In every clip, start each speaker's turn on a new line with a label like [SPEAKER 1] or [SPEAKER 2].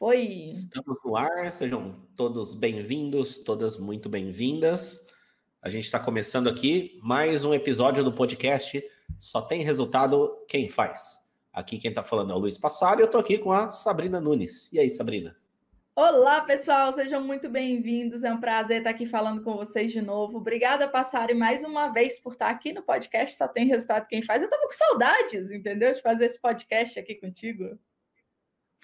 [SPEAKER 1] Foi. Estamos no ar, sejam todos bem-vindos, todas muito bem-vindas. A gente está começando aqui mais um episódio do podcast Só Tem Resultado Quem Faz. Aqui quem está falando é o Luiz Passaro e eu estou aqui com a Sabrina Nunes. E aí, Sabrina?
[SPEAKER 2] Olá, pessoal, sejam muito bem-vindos. É um prazer estar tá aqui falando com vocês de novo. Obrigada, Passari, mais uma vez por estar tá aqui no podcast Só Tem Resultado Quem Faz. Eu estava com saudades, entendeu? De fazer esse podcast aqui contigo.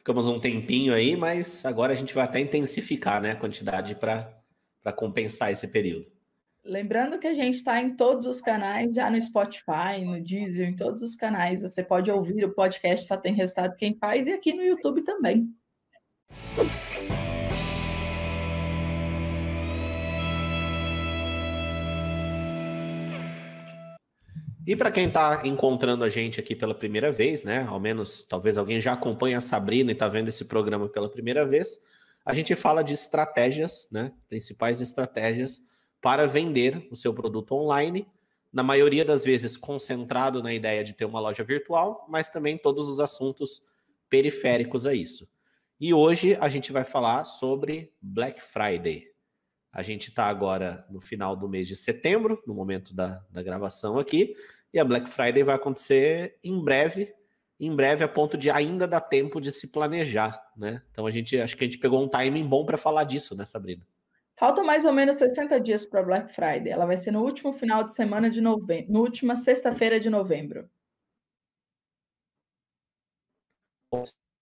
[SPEAKER 1] Ficamos um tempinho aí, mas agora a gente vai até intensificar né, a quantidade para compensar esse período.
[SPEAKER 2] Lembrando que a gente está em todos os canais, já no Spotify, no Deezer, em todos os canais. Você pode ouvir o podcast Só Tem Resultado Quem Faz e aqui no YouTube também.
[SPEAKER 1] E para quem está encontrando a gente aqui pela primeira vez, né? Ao menos talvez alguém já acompanha a Sabrina e está vendo esse programa pela primeira vez, a gente fala de estratégias, né? Principais estratégias para vender o seu produto online, na maioria das vezes concentrado na ideia de ter uma loja virtual, mas também todos os assuntos periféricos a isso. E hoje a gente vai falar sobre Black Friday. A gente está agora no final do mês de setembro, no momento da, da gravação aqui, e a Black Friday vai acontecer em breve, em breve a ponto de ainda dar tempo de se planejar, né? Então a gente acho que a gente pegou um timing bom para falar disso, né, Sabrina?
[SPEAKER 2] Faltam mais ou menos 60 dias para Black Friday. Ela vai ser no último final de semana de novembro, na última sexta-feira de novembro.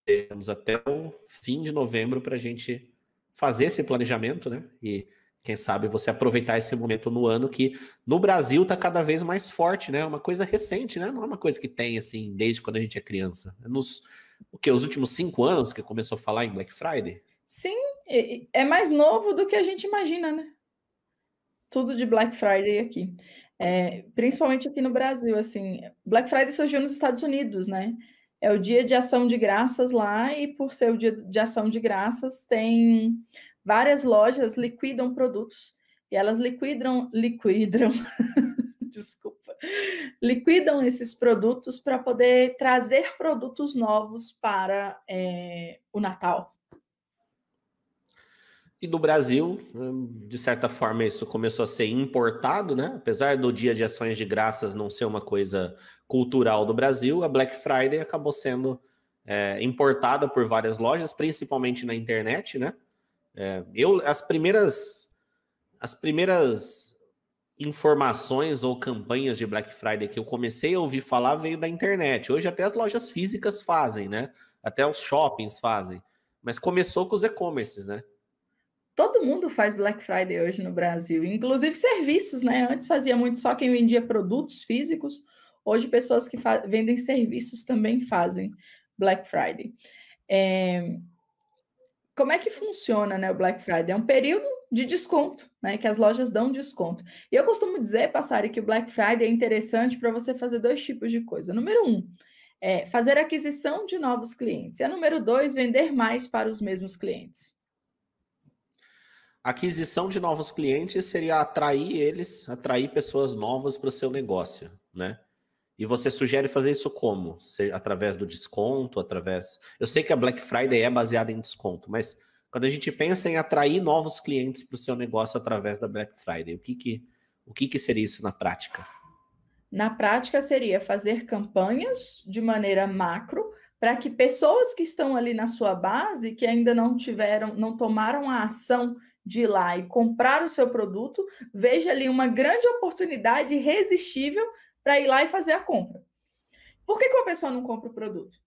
[SPEAKER 1] Temos até o fim de novembro para a gente fazer esse planejamento, né? E quem sabe você aproveitar esse momento no ano que no Brasil está cada vez mais forte, né? É uma coisa recente, né? Não é uma coisa que tem assim desde quando a gente é criança. É nos o que os últimos cinco anos que começou a falar em Black Friday.
[SPEAKER 2] Sim, é mais novo do que a gente imagina, né? Tudo de Black Friday aqui, é, principalmente aqui no Brasil, assim. Black Friday surgiu nos Estados Unidos, né? é o dia de ação de graças lá, e por ser o dia de ação de graças, tem várias lojas liquidam produtos e elas liquidam, liquidam, desculpa, liquidam esses produtos para poder trazer produtos novos para é, o Natal.
[SPEAKER 1] E do Brasil, hum, de certa forma, isso começou a ser importado, né? Apesar do Dia de Ações de Graças não ser uma coisa cultural do Brasil, a Black Friday acabou sendo é, importada por várias lojas, principalmente na internet, né? É, eu, as primeiras, as primeiras informações ou campanhas de Black Friday que eu comecei a ouvir falar veio da internet. Hoje até as lojas físicas fazem, né? Até os shoppings fazem. Mas começou com os e-commerces, né?
[SPEAKER 2] Todo mundo faz Black Friday hoje no Brasil, inclusive serviços, né? Antes fazia muito só quem vendia produtos físicos, hoje pessoas que vendem serviços também fazem Black Friday. É, como é que funciona né, o Black Friday? É um período de desconto, né? Que as lojas dão desconto. E eu costumo dizer, Passari, que o Black Friday é interessante para você fazer dois tipos de coisa. Número um, é fazer aquisição de novos clientes. E a número dois, vender mais para os mesmos clientes.
[SPEAKER 1] Aquisição de novos clientes seria atrair eles, atrair pessoas novas para o seu negócio, né? E você sugere fazer isso como? através do desconto, através. Eu sei que a Black Friday é baseada em desconto, mas quando a gente pensa em atrair novos clientes para o seu negócio através da Black Friday, o que que, o que que seria isso na prática?
[SPEAKER 2] Na prática seria fazer campanhas de maneira macro para que pessoas que estão ali na sua base, que ainda não tiveram, não tomaram a ação de ir lá e comprar o seu produto, veja ali uma grande oportunidade irresistível para ir lá e fazer a compra. Por que, que uma pessoa não compra o produto?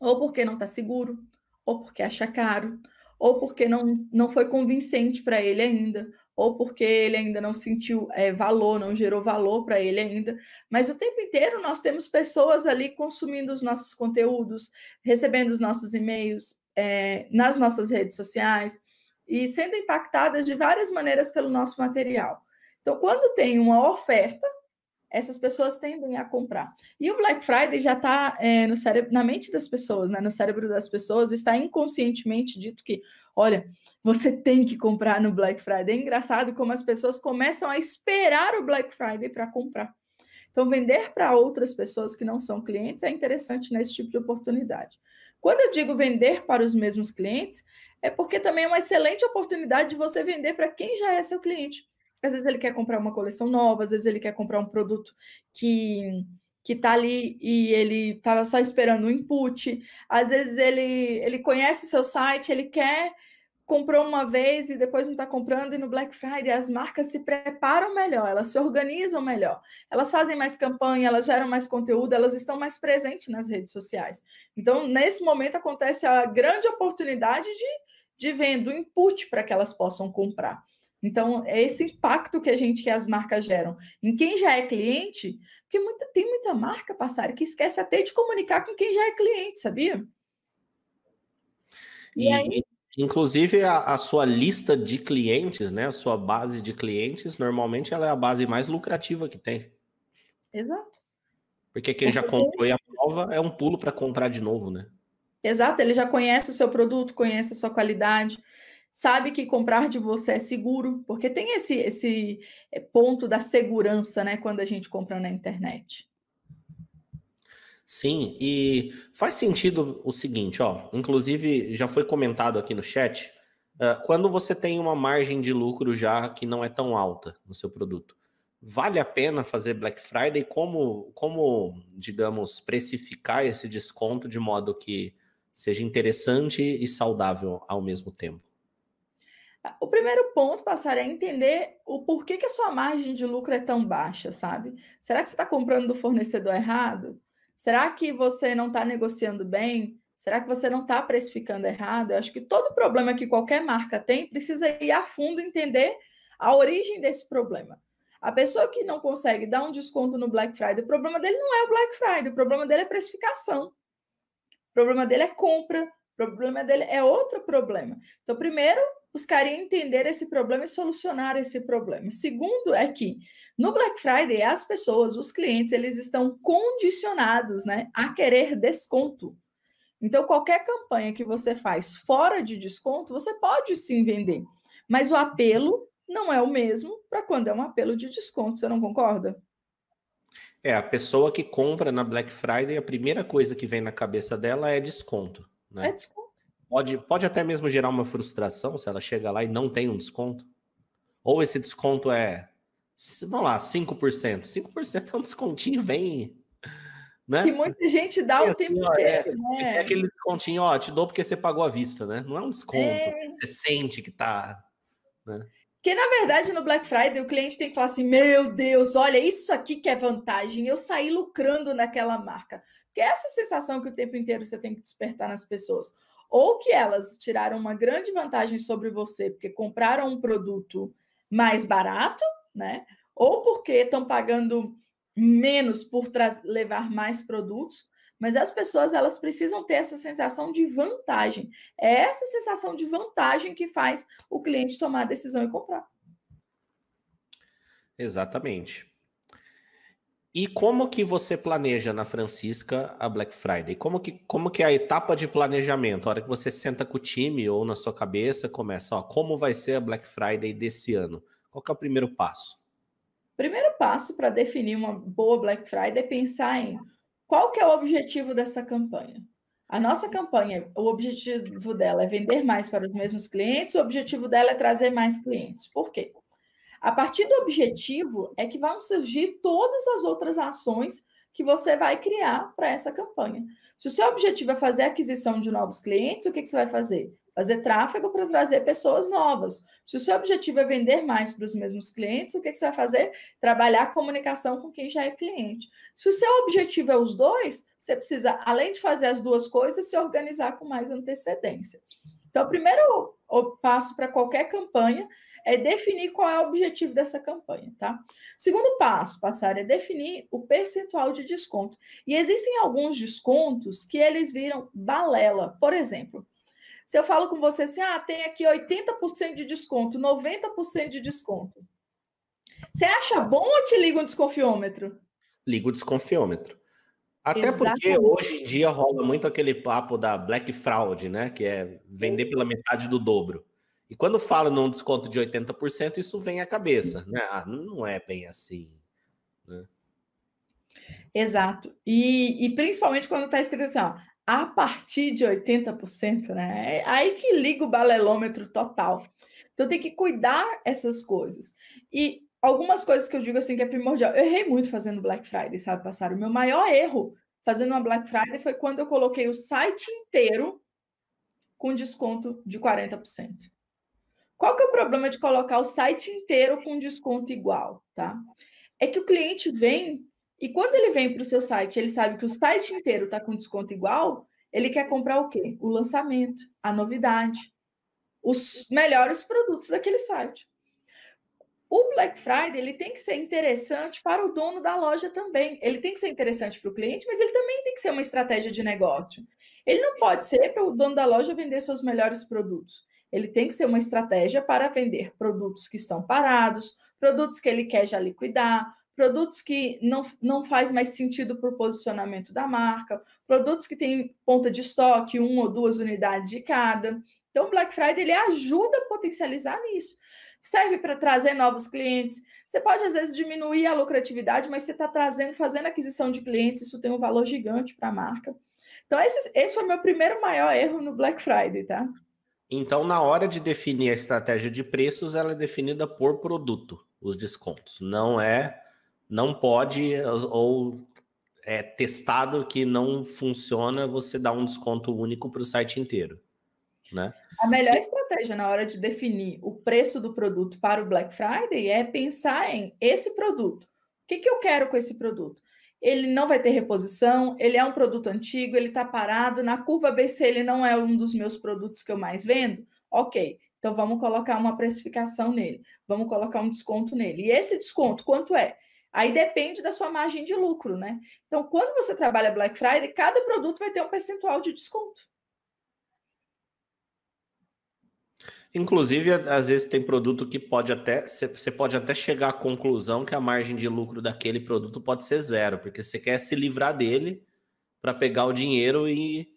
[SPEAKER 2] Ou porque não está seguro, ou porque acha caro, ou porque não, não foi convincente para ele ainda, ou porque ele ainda não sentiu é, valor, não gerou valor para ele ainda. Mas o tempo inteiro nós temos pessoas ali consumindo os nossos conteúdos, recebendo os nossos e-mails, é, nas nossas redes sociais e sendo impactadas de várias maneiras pelo nosso material. Então, quando tem uma oferta, essas pessoas tendem a comprar. E o Black Friday já está é, no cérebro, na mente das pessoas, né? no cérebro das pessoas, está inconscientemente dito que, olha, você tem que comprar no Black Friday. É engraçado como as pessoas começam a esperar o Black Friday para comprar. Então, vender para outras pessoas que não são clientes é interessante nesse tipo de oportunidade. Quando eu digo vender para os mesmos clientes, é porque também é uma excelente oportunidade de você vender para quem já é seu cliente às vezes ele quer comprar uma coleção nova, às vezes ele quer comprar um produto que que tá ali e ele tava só esperando o input. Às vezes ele ele conhece o seu site, ele quer comprou uma vez e depois não está comprando, e no Black Friday as marcas se preparam melhor, elas se organizam melhor, elas fazem mais campanha, elas geram mais conteúdo, elas estão mais presentes nas redes sociais. Então, nesse momento, acontece a grande oportunidade de, de venda, o input para que elas possam comprar. Então, é esse impacto que a gente, que as marcas geram. Em quem já é cliente, porque muita, tem muita marca, passar que esquece até de comunicar com quem já é cliente, sabia? E, e aí...
[SPEAKER 1] Inclusive, a, a, sua lista de clientes, né? A sua base de clientes, normalmente ela é a base mais lucrativa que tem. Exato. Porque quem já comprou e aprova é um pulo para comprar de novo, né?
[SPEAKER 2] Exato, ele já conhece o seu produto, conhece a sua qualidade sabe que comprar de você é seguro, porque tem esse, esse eh, ponto da segurança, né, quando a gente compra na internet.
[SPEAKER 1] Sim, e faz sentido o seguinte, ó. Inclusive, já foi comentado aqui no chat. Uh, quando você tem uma margem de lucro já que não é tão alta no seu produto, vale a pena fazer Black Friday? Como, como digamos, precificar esse desconto de modo que seja interessante e saudável ao mesmo tempo?
[SPEAKER 2] O primeiro ponto, passar, é entender o porquê que a sua margem de lucro é tão baixa, sabe? Será que você está comprando do fornecedor errado? Será que você não está negociando bem? Será que você não está precificando errado? Eu acho que todo problema que qualquer marca tem precisa ir a fundo entender a origem desse problema. A pessoa que não consegue dar um desconto no Black Friday, o problema dele não é o Black Friday, o problema dele é precificação. O problema dele é compra, o problema dele é outro problema. Então, primeiro, buscaria entender esse problema e solucionar esse problema. Segundo é que no Black Friday as pessoas, os clientes, eles estão condicionados, né, a querer desconto. Então qualquer campanha que você faz fora de desconto, você pode sim vender, mas o apelo não é o mesmo para quando é um apelo de desconto, você não concorda?
[SPEAKER 1] É, a pessoa que compra na Black Friday, a primeira coisa que vem na cabeça dela é desconto, né? É desconto Pode, pode até mesmo gerar uma frustração se ela chega lá e não tem um desconto. Ou esse desconto é, vamos lá, 5%. 5% é um descontinho bem. Né? Que muita
[SPEAKER 2] gente dá o assim, tempo inteiro. É, né? é, aquele
[SPEAKER 1] descontinho, ó, te dou porque você pagou à vista, né? Não é um desconto. É... Você sente que tá. Né?
[SPEAKER 2] Porque, na verdade, no Black Friday, o cliente tem que falar assim: meu Deus, olha, isso aqui que é vantagem, eu saí lucrando naquela marca. Porque é essa sensação que o tempo inteiro você tem que despertar nas pessoas ou que elas tiraram uma grande vantagem sobre você porque compraram um produto mais barato, né? Ou porque estão pagando menos por levar mais produtos. Mas as pessoas elas precisam ter essa sensação de vantagem. É essa sensação de vantagem que faz o cliente tomar a decisão e comprar.
[SPEAKER 1] Exatamente. E como que você planeja na Francisca a Black Friday? Como que, como que é a etapa de planejamento? A hora que você senta com o time ou na sua cabeça, começa, ó, como vai ser a Black Friday desse ano? Qual que é o primeiro passo?
[SPEAKER 2] Primeiro passo para definir uma boa Black Friday é pensar em qual que é o objetivo dessa campanha. A nossa campanha, o objetivo dela é vender mais para os mesmos clientes, o objetivo dela é trazer mais clientes. Por quê? A partir do objetivo é que vão surgir todas as outras ações que você vai criar para essa campanha. Se o seu objetivo é fazer aquisição de novos clientes, o que, que você vai fazer? Fazer tráfego para trazer pessoas novas. Se o seu objetivo é vender mais para os mesmos clientes, o que, que você vai fazer? Trabalhar a comunicação com quem já é cliente. Se o seu objetivo é os dois, você precisa, além de fazer as duas coisas, se organizar com mais antecedência. Então, o primeiro passo para qualquer campanha é definir qual é o objetivo dessa campanha, tá? Segundo passo, passar é definir o percentual de desconto. E existem alguns descontos que eles viram balela. Por exemplo, se eu falo com você assim, ah, tem aqui 80% de desconto, 90% de desconto. Você acha bom ou te liga um desconfiômetro?
[SPEAKER 1] Liga o desconfiômetro. Até Exatamente. porque hoje em dia rola muito aquele papo da black fraud, né? Que é vender pela metade do dobro. E quando fala num desconto de 80%, isso vem à cabeça, né? Ah, não é bem assim, né?
[SPEAKER 2] Exato. E, e principalmente quando está escrito assim, ó, a partir de 80%, né? É aí que liga o balelômetro total. Então tem que cuidar essas coisas. E algumas coisas que eu digo assim que é primordial. Eu errei muito fazendo Black Friday, sabe, passaram. O meu maior erro fazendo uma Black Friday foi quando eu coloquei o site inteiro com desconto de 40%. Qual que é o problema de colocar o site inteiro com desconto igual, tá? É que o cliente vem e quando ele vem para o seu site, ele sabe que o site inteiro está com desconto igual, ele quer comprar o quê? O lançamento, a novidade, os melhores produtos daquele site. O Black Friday ele tem que ser interessante para o dono da loja também. Ele tem que ser interessante para o cliente, mas ele também tem que ser uma estratégia de negócio. Ele não pode ser para o dono da loja vender seus melhores produtos. Ele tem que ser uma estratégia para vender produtos que estão parados, produtos que ele quer já liquidar, produtos que não, não faz mais sentido para o posicionamento da marca, produtos que têm ponta de estoque, uma ou duas unidades de cada. Então, Black Friday ele ajuda a potencializar nisso. Serve para trazer novos clientes. Você pode, às vezes, diminuir a lucratividade, mas você está trazendo, fazendo aquisição de clientes, isso tem um valor gigante para a marca. Então, esse, esse foi meu primeiro maior erro no Black Friday, tá?
[SPEAKER 1] Então, na hora de definir a estratégia de preços, ela é definida por produto, os descontos. Não é, não pode ou é testado que não funciona, você dá um desconto único para o site inteiro. Né?
[SPEAKER 2] A melhor estratégia na hora de definir o preço do produto para o Black Friday é pensar em esse produto. O que, que eu quero com esse produto? ele não vai ter reposição, ele é um produto antigo, ele está parado, na curva BC ele não é um dos meus produtos que eu mais vendo, ok, então vamos colocar uma precificação nele, vamos colocar um desconto nele. E esse desconto, quanto é? Aí depende da sua margem de lucro, né? Então, quando você trabalha Black Friday, cada produto vai ter um percentual de desconto.
[SPEAKER 1] Inclusive, às vezes tem produto que pode até. Você pode até chegar à conclusão que a margem de lucro daquele produto pode ser zero, porque você quer se livrar dele para pegar o dinheiro e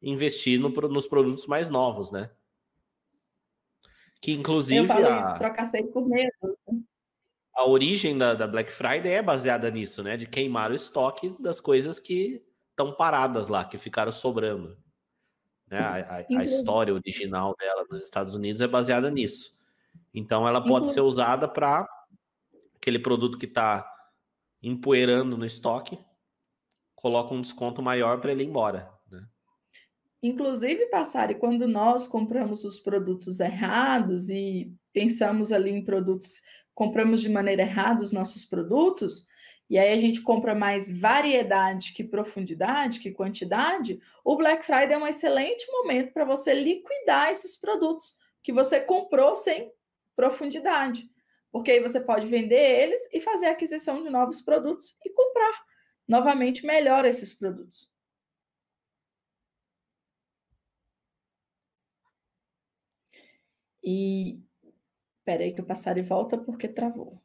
[SPEAKER 1] investir no, nos produtos mais novos, né? Que inclusive. Eu falo a, isso, trocar
[SPEAKER 2] sempre por meio.
[SPEAKER 1] Assim. A origem da, da Black Friday é baseada nisso, né? De queimar o estoque das coisas que estão paradas lá, que ficaram sobrando. Né? A, a, a, história original dela nos Estados Unidos é baseada nisso. Então, ela pode Inclusive. ser usada para aquele produto que está empoeirando no estoque, coloca um desconto maior para ele ir embora. Né?
[SPEAKER 2] Inclusive, Passari, quando nós compramos os produtos errados e pensamos ali em produtos, compramos de maneira errada os nossos produtos, e aí a gente compra mais variedade que profundidade, que quantidade, o Black Friday é um excelente momento para você liquidar esses produtos que você comprou sem profundidade. Porque aí você pode vender eles e fazer a aquisição de novos produtos e comprar novamente melhor esses produtos. E peraí que eu passar e volta porque travou.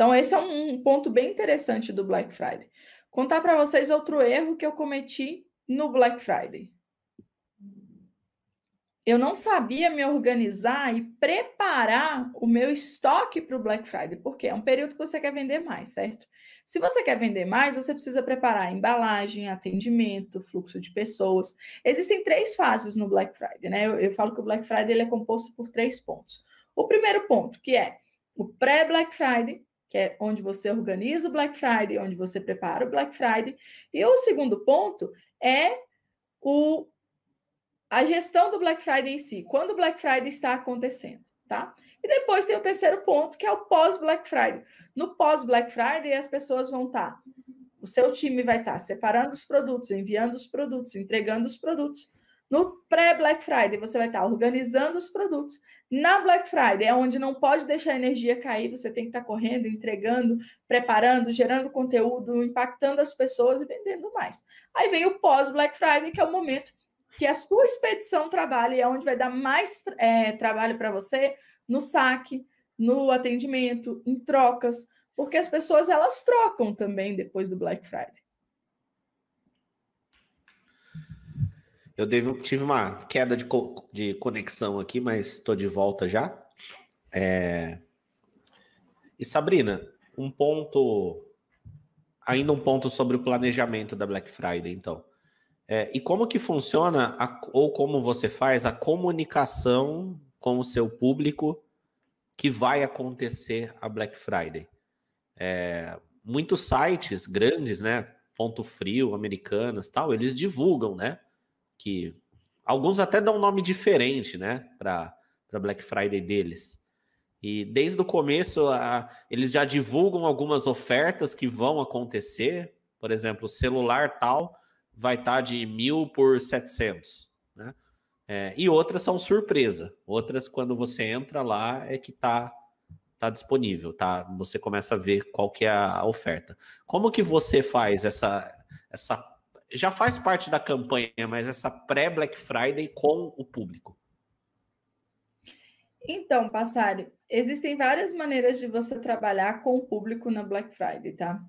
[SPEAKER 2] Então, esse é um ponto bem interessante do Black Friday. Contar para vocês outro erro que eu cometi no Black Friday. Eu não sabia me organizar e preparar o meu estoque para o Black Friday, porque é um período que você quer vender mais, certo? Se você quer vender mais, você precisa preparar embalagem, atendimento, fluxo de pessoas. Existem três fases no Black Friday, né? Eu, eu falo que o Black Friday ele é composto por três pontos. O primeiro ponto, que é o pré-Black Friday, que é onde você organiza o Black Friday, onde você prepara o Black Friday. E o segundo ponto é o, a gestão do Black Friday em si, quando o Black Friday está acontecendo, tá? E depois tem o terceiro ponto, que é o pós-Black Friday. No pós-Black Friday, as pessoas vão estar, tá, o seu time vai estar tá separando os produtos, enviando os produtos, entregando os produtos. No pré-Black Friday, você vai estar organizando os produtos. Na Black Friday, é onde não pode deixar a energia cair, você tem que estar correndo, entregando, preparando, gerando conteúdo, impactando as pessoas e vendendo mais. Aí vem o pós-Black Friday, que é o momento que a sua expedição trabalha e é onde vai dar mais é, trabalho para você no saque, no atendimento, em trocas, porque as pessoas elas trocam também depois do Black Friday.
[SPEAKER 1] Eu devo, tive uma queda de, co, de conexão aqui, mas estou de volta já. É... E Sabrina, um ponto, ainda um ponto sobre o planejamento da Black Friday, então. É, e como que funciona, a, ou como você faz a comunicação com o seu público que vai acontecer a Black Friday? É, muitos sites grandes, né? Ponto Frio, Americanas, tal, eles divulgam, né? que alguns até dão um nome diferente, né, para Black Friday deles. E desde o começo, a, eles já divulgam algumas ofertas que vão acontecer. Por exemplo, o celular tal vai estar tá de mil por 700, né? É, e outras são surpresa. Outras, quando você entra lá, é que tá, tá disponível, tá? Você começa a ver qual que é a oferta. Como que você faz essa, essa já faz parte da campanha, mas essa pré-Black Friday com o público?
[SPEAKER 2] Então, Passari, existem várias maneiras de você trabalhar com o público na Black Friday, tá?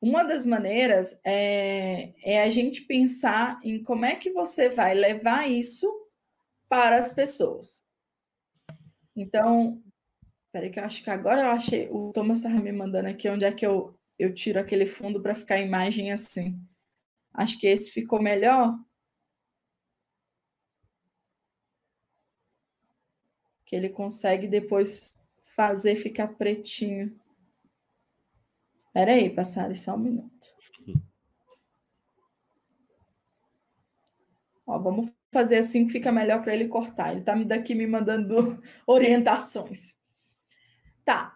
[SPEAKER 2] Uma das maneiras é, é a gente pensar em como é que você vai levar isso para as pessoas. Então, peraí que eu acho que agora eu achei, o Thomas estava me mandando aqui onde é que eu, eu tiro aquele fundo para ficar a imagem assim. Acho que esse ficou melhor. Que ele consegue depois fazer ficar pretinho. Espera aí, passar só um minuto. Ó, vamos fazer assim que fica melhor para ele cortar. Ele está me daqui me mandando orientações. Tá.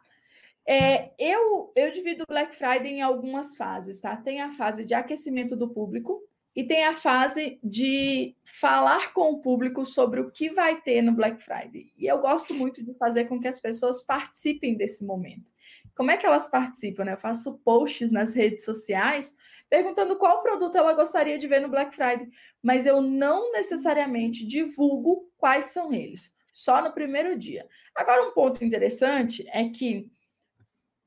[SPEAKER 2] É, eu, eu divido Black Friday em algumas fases, tá? Tem a fase de aquecimento do público e tem a fase de falar com o público sobre o que vai ter no Black Friday. E eu gosto muito de fazer com que as pessoas participem desse momento. Como é que elas participam? Né? Eu faço posts nas redes sociais perguntando qual produto ela gostaria de ver no Black Friday, mas eu não necessariamente divulgo quais são eles, só no primeiro dia. Agora, um ponto interessante é que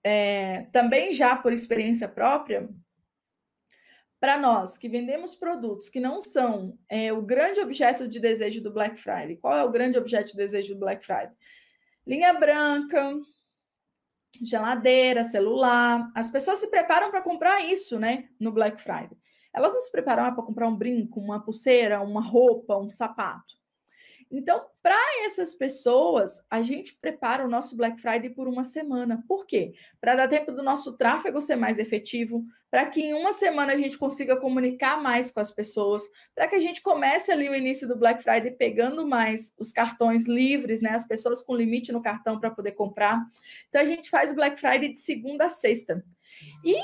[SPEAKER 2] é, também já por experiência própria, para nós que vendemos produtos que não são é, o grande objeto de desejo do Black Friday, qual é o grande objeto de desejo do Black Friday? Linha branca, geladeira, celular. As pessoas se preparam para comprar isso, né, no Black Friday. Elas não se preparam ah, para comprar um brinco, uma pulseira, uma roupa, um sapato. Então, para essas pessoas, a gente prepara o nosso Black Friday por uma semana. Por quê? Para dar tempo do nosso tráfego ser mais efetivo, para que em uma semana a gente consiga comunicar mais com as pessoas, para que a gente comece ali o início do Black Friday pegando mais os cartões livres, né? As pessoas com limite no cartão para poder comprar. Então, a gente faz o Black Friday de segunda a sexta. E,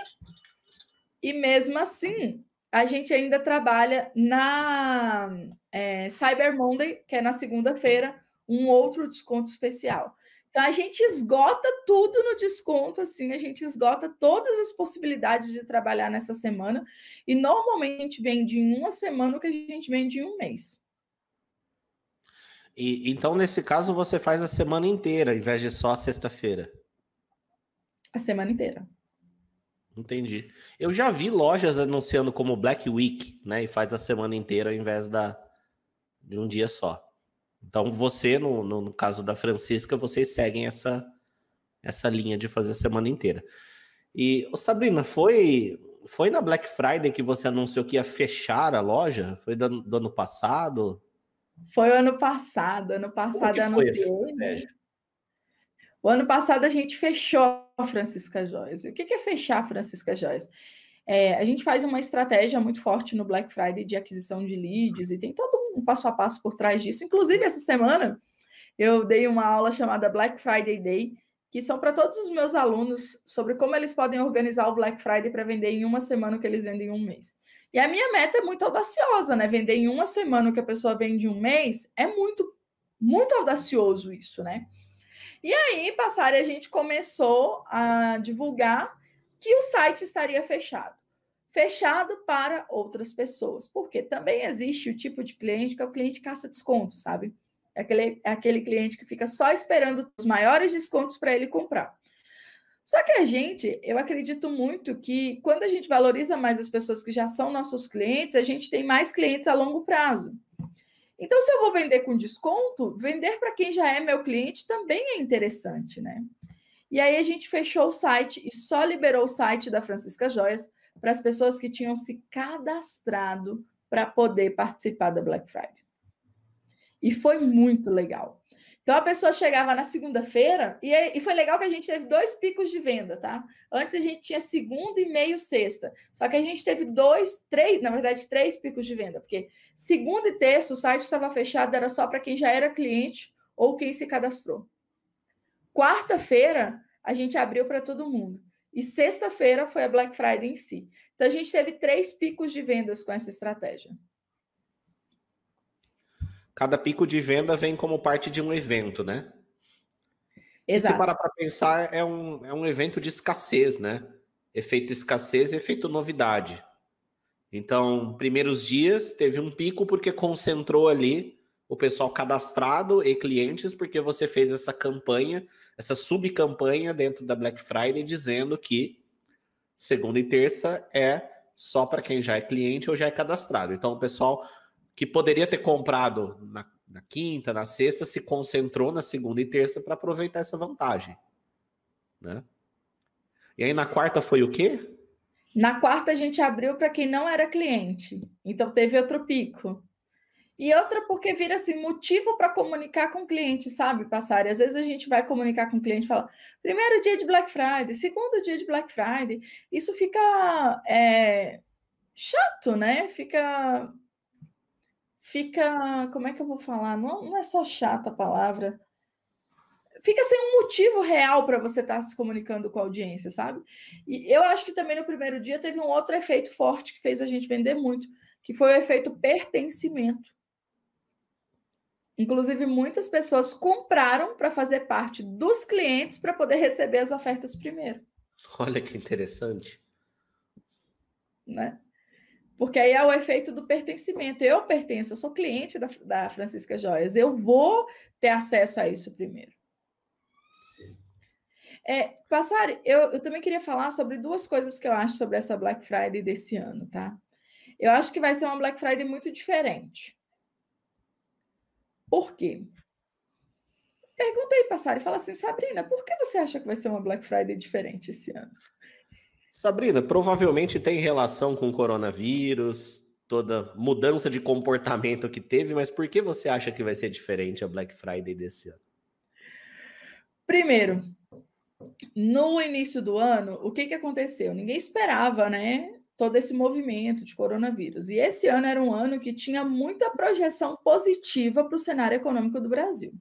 [SPEAKER 2] e mesmo assim, a gente ainda trabalha na é, Cyber Monday, que é na segunda-feira, um outro desconto especial. Então a gente esgota tudo no desconto, assim, a gente esgota todas as possibilidades de trabalhar nessa semana e normalmente vende em uma semana o que a gente vende em um mês.
[SPEAKER 1] E, então, nesse caso, você faz a semana inteira, em vez de só a sexta-feira.
[SPEAKER 2] A semana inteira.
[SPEAKER 1] Entendi. Eu já vi lojas anunciando como Black Week, né? E faz a semana inteira ao invés da, de um dia só. Então você, no, no, no caso da Francisca, vocês seguem essa, essa linha de fazer a semana inteira. E, ô Sabrina, foi, foi na Black Friday que você anunciou que ia fechar a loja? Foi do, do ano passado?
[SPEAKER 2] Foi ano passado. Ano passado como que foi anunciei. Essa né? estratégia? O ano passado a gente fechou a Francisca Joyce. O que é fechar a Francisca Joyce? É, a gente faz uma estratégia muito forte no Black Friday de aquisição de leads e tem todo um passo a passo por trás disso. Inclusive, essa semana eu dei uma aula chamada Black Friday Day, que são para todos os meus alunos sobre como eles podem organizar o Black Friday para vender em uma semana o que eles vendem em um mês. E a minha meta é muito audaciosa, né? Vender em uma semana o que a pessoa vende em um mês é muito, muito audacioso isso, né? E aí, passar a gente começou a divulgar que o site estaria fechado. Fechado para outras pessoas, porque também existe o tipo de cliente que é o cliente caça desconto, sabe? É aquele, é aquele cliente que fica só esperando os maiores descontos para ele comprar. Só que a gente, eu acredito muito que quando a gente valoriza mais as pessoas que já são nossos clientes, a gente tem mais clientes a longo prazo. Então, se eu vou vender com desconto, vender para quem já é meu cliente também é interessante, né? E aí a gente fechou o site e só liberou o site da Francisca Joias para as pessoas que tinham se cadastrado para poder participar da Black Friday. E foi muito legal. Então a pessoa chegava na segunda-feira e, e foi legal que a gente teve dois picos de venda, tá? Antes a gente tinha segunda e meio sexta. Só que a gente teve dois, três, na verdade, três picos de venda, porque segunda e terça o site estava fechado, era só para quem já era cliente ou quem se cadastrou. Quarta-feira a gente abriu para todo mundo. E sexta-feira foi a Black Friday em si. Então a gente teve três picos de vendas com essa estratégia
[SPEAKER 1] cada pico de venda vem como parte de um evento, né? Exato. E se parar para pensar, é um, é um evento de escassez, né? Efeito escassez e efeito novidade. Então, primeiros dias teve um pico porque concentrou ali o pessoal cadastrado e clientes, porque você fez essa campanha, essa subcampanha dentro da Black Friday, dizendo que segunda e terça é só para quem já é cliente ou já é cadastrado. Então, o pessoal que poderia ter comprado na, na quinta, na sexta, se concentrou na segunda e terça para aproveitar essa vantagem. Né? E aí na quarta foi o quê?
[SPEAKER 2] Na quarta a gente abriu para quem não era cliente. Então teve outro pico. E outra porque vira assim motivo para comunicar com o cliente, sabe, passar. E às vezes a gente vai comunicar com o cliente e fala: primeiro dia de Black Friday, segundo dia de Black Friday. Isso fica é, chato, né? Fica fica, como é que eu vou falar? Não, não é só chata a palavra. Fica sem um motivo real para você estar tá se comunicando com a audiência, sabe? E eu acho que também no primeiro dia teve um outro efeito forte que fez a gente vender muito, que foi o efeito pertencimento. Inclusive, muitas pessoas compraram para fazer parte dos clientes para poder receber as ofertas primeiro.
[SPEAKER 1] Olha que interessante.
[SPEAKER 2] Né? Porque aí é o efeito do pertencimento. Eu pertenço, eu sou cliente da, da Francisca Joias, eu vou ter acesso a isso primeiro. É, Passari, eu, eu também queria falar sobre duas coisas que eu acho sobre essa Black Friday desse ano, tá? Eu acho que vai ser uma Black Friday muito diferente. Por quê? Perguntei, Passari, fala assim, Sabrina, por que você acha que vai ser uma Black Friday diferente esse ano?
[SPEAKER 1] Sabrina, provavelmente tem relação com o coronavírus, toda mudança de comportamento que teve, mas por que você acha que vai ser diferente a Black Friday desse ano?
[SPEAKER 2] Primeiro, no início do ano, o que, que aconteceu? Ninguém esperava, né? Todo esse movimento de coronavírus. E esse ano era um ano que tinha muita projeção positiva para o cenário econômico do Brasil.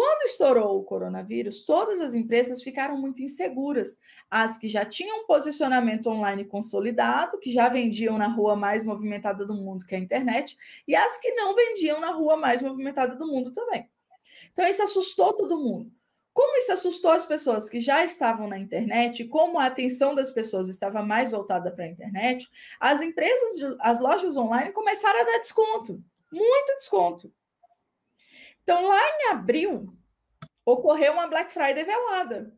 [SPEAKER 2] Quando estourou o coronavírus, todas as empresas ficaram muito inseguras. As que já tinham um posicionamento online consolidado, que já vendiam na rua mais movimentada do mundo, que é a internet, e as que não vendiam na rua mais movimentada do mundo também. Então, isso assustou todo mundo. Como isso assustou as pessoas que já estavam na internet, como a atenção das pessoas estava mais voltada para a internet, as empresas, as lojas online começaram a dar desconto, muito desconto. Então, lá em abril, ocorreu uma Black Friday velada,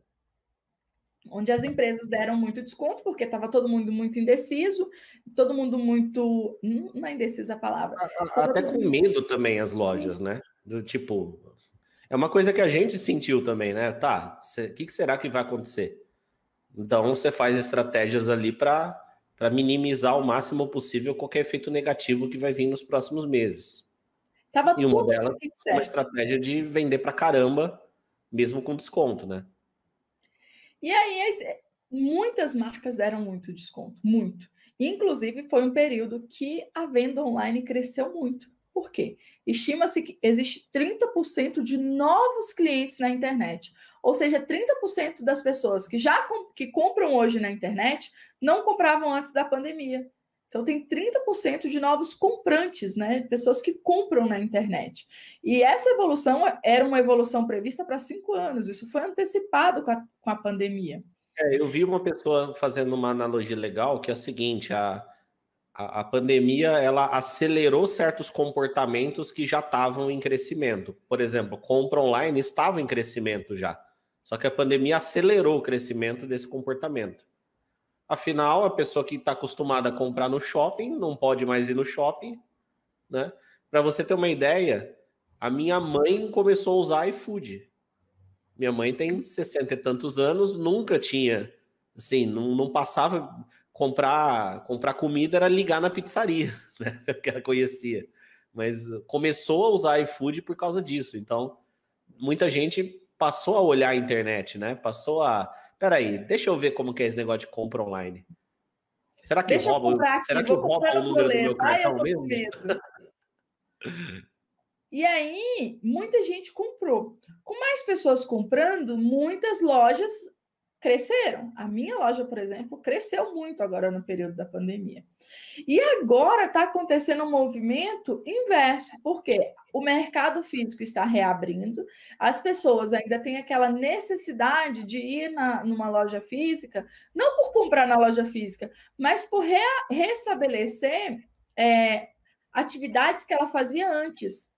[SPEAKER 2] onde as empresas deram muito desconto, porque estava todo mundo muito indeciso, todo mundo muito. Hum, não é indecisa a palavra.
[SPEAKER 1] Até com medo também as lojas, né? Do tipo. É uma coisa que a gente sentiu também, né? Tá, o que, que será que vai acontecer? Então você faz estratégias ali para minimizar o máximo possível qualquer efeito negativo que vai vir nos próximos meses.
[SPEAKER 2] Tava e uma delas, uma
[SPEAKER 1] estratégia de vender pra caramba, mesmo com desconto, né?
[SPEAKER 2] E aí, muitas marcas deram muito desconto, muito. Inclusive, foi um período que a venda online cresceu muito. Por quê? Estima-se que existe 30% de novos clientes na internet. Ou seja, 30% das pessoas que já que compram hoje na internet não compravam antes da pandemia. Então, tem 30% de novos comprantes, né? Pessoas que compram na internet. E essa evolução era uma evolução prevista para cinco anos. Isso foi antecipado com a, com a pandemia.
[SPEAKER 1] É, eu vi uma pessoa fazendo uma analogia legal, que é a seguinte: a, a, a pandemia ela acelerou certos comportamentos que já estavam em crescimento. Por exemplo, compra online estava em crescimento já. Só que a pandemia acelerou o crescimento desse comportamento. Afinal, a pessoa que está acostumada a comprar no shopping não pode mais ir no shopping, né? Para você ter uma ideia, a minha mãe começou a usar iFood. Minha mãe tem 60 e tantos anos, nunca tinha, assim, não, não passava comprar comprar comida era ligar na pizzaria, né? Porque ela conhecia. Mas começou a usar iFood por causa disso. Então, muita gente passou a olhar a internet, né? Passou a Peraí, deixa eu ver como que é esse negócio de compra online. Será que deixa rouba? Aqui, será que rouba o número do meu ah, cartão Ai, mesmo?
[SPEAKER 2] e aí, muita gente comprou. Com mais pessoas comprando, muitas lojas cresceram. A minha loja, por exemplo, cresceu muito agora no período da pandemia. E agora está acontecendo um movimento inverso, porque o mercado físico está reabrindo, as pessoas ainda têm aquela necessidade de ir na, numa loja física, não por comprar na loja física, mas por re, restabelecer é, atividades que ela fazia antes.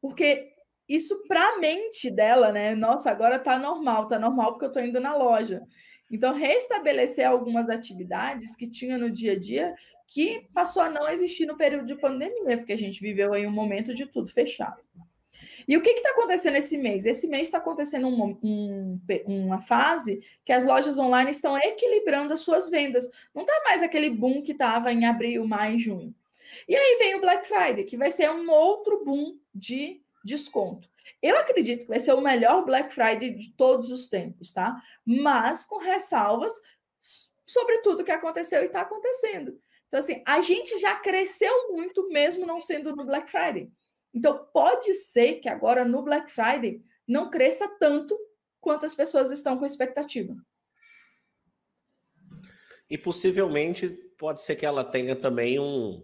[SPEAKER 2] Porque isso para a mente dela, né? Nossa, agora tá normal, tá normal porque eu tô indo na loja. Então, restabelecer algumas atividades que tinha no dia a dia que passou a não existir no período de pandemia, porque a gente viveu aí um momento de tudo fechado. E o que está acontecendo esse mês? Esse mês está acontecendo um, um, uma fase que as lojas online estão equilibrando as suas vendas. Não está mais aquele boom que estava em abril, maio, junho. E aí vem o Black Friday, que vai ser um outro boom de desconto. Eu acredito que vai ser o melhor Black Friday de todos os tempos, tá? Mas com ressalvas sobre tudo que aconteceu e está acontecendo. Então, assim, a gente já cresceu muito mesmo não sendo no Black Friday. Então, pode ser que agora no Black Friday não cresça tanto quanto as pessoas estão com expectativa.
[SPEAKER 1] E possivelmente pode ser que ela tenha também um,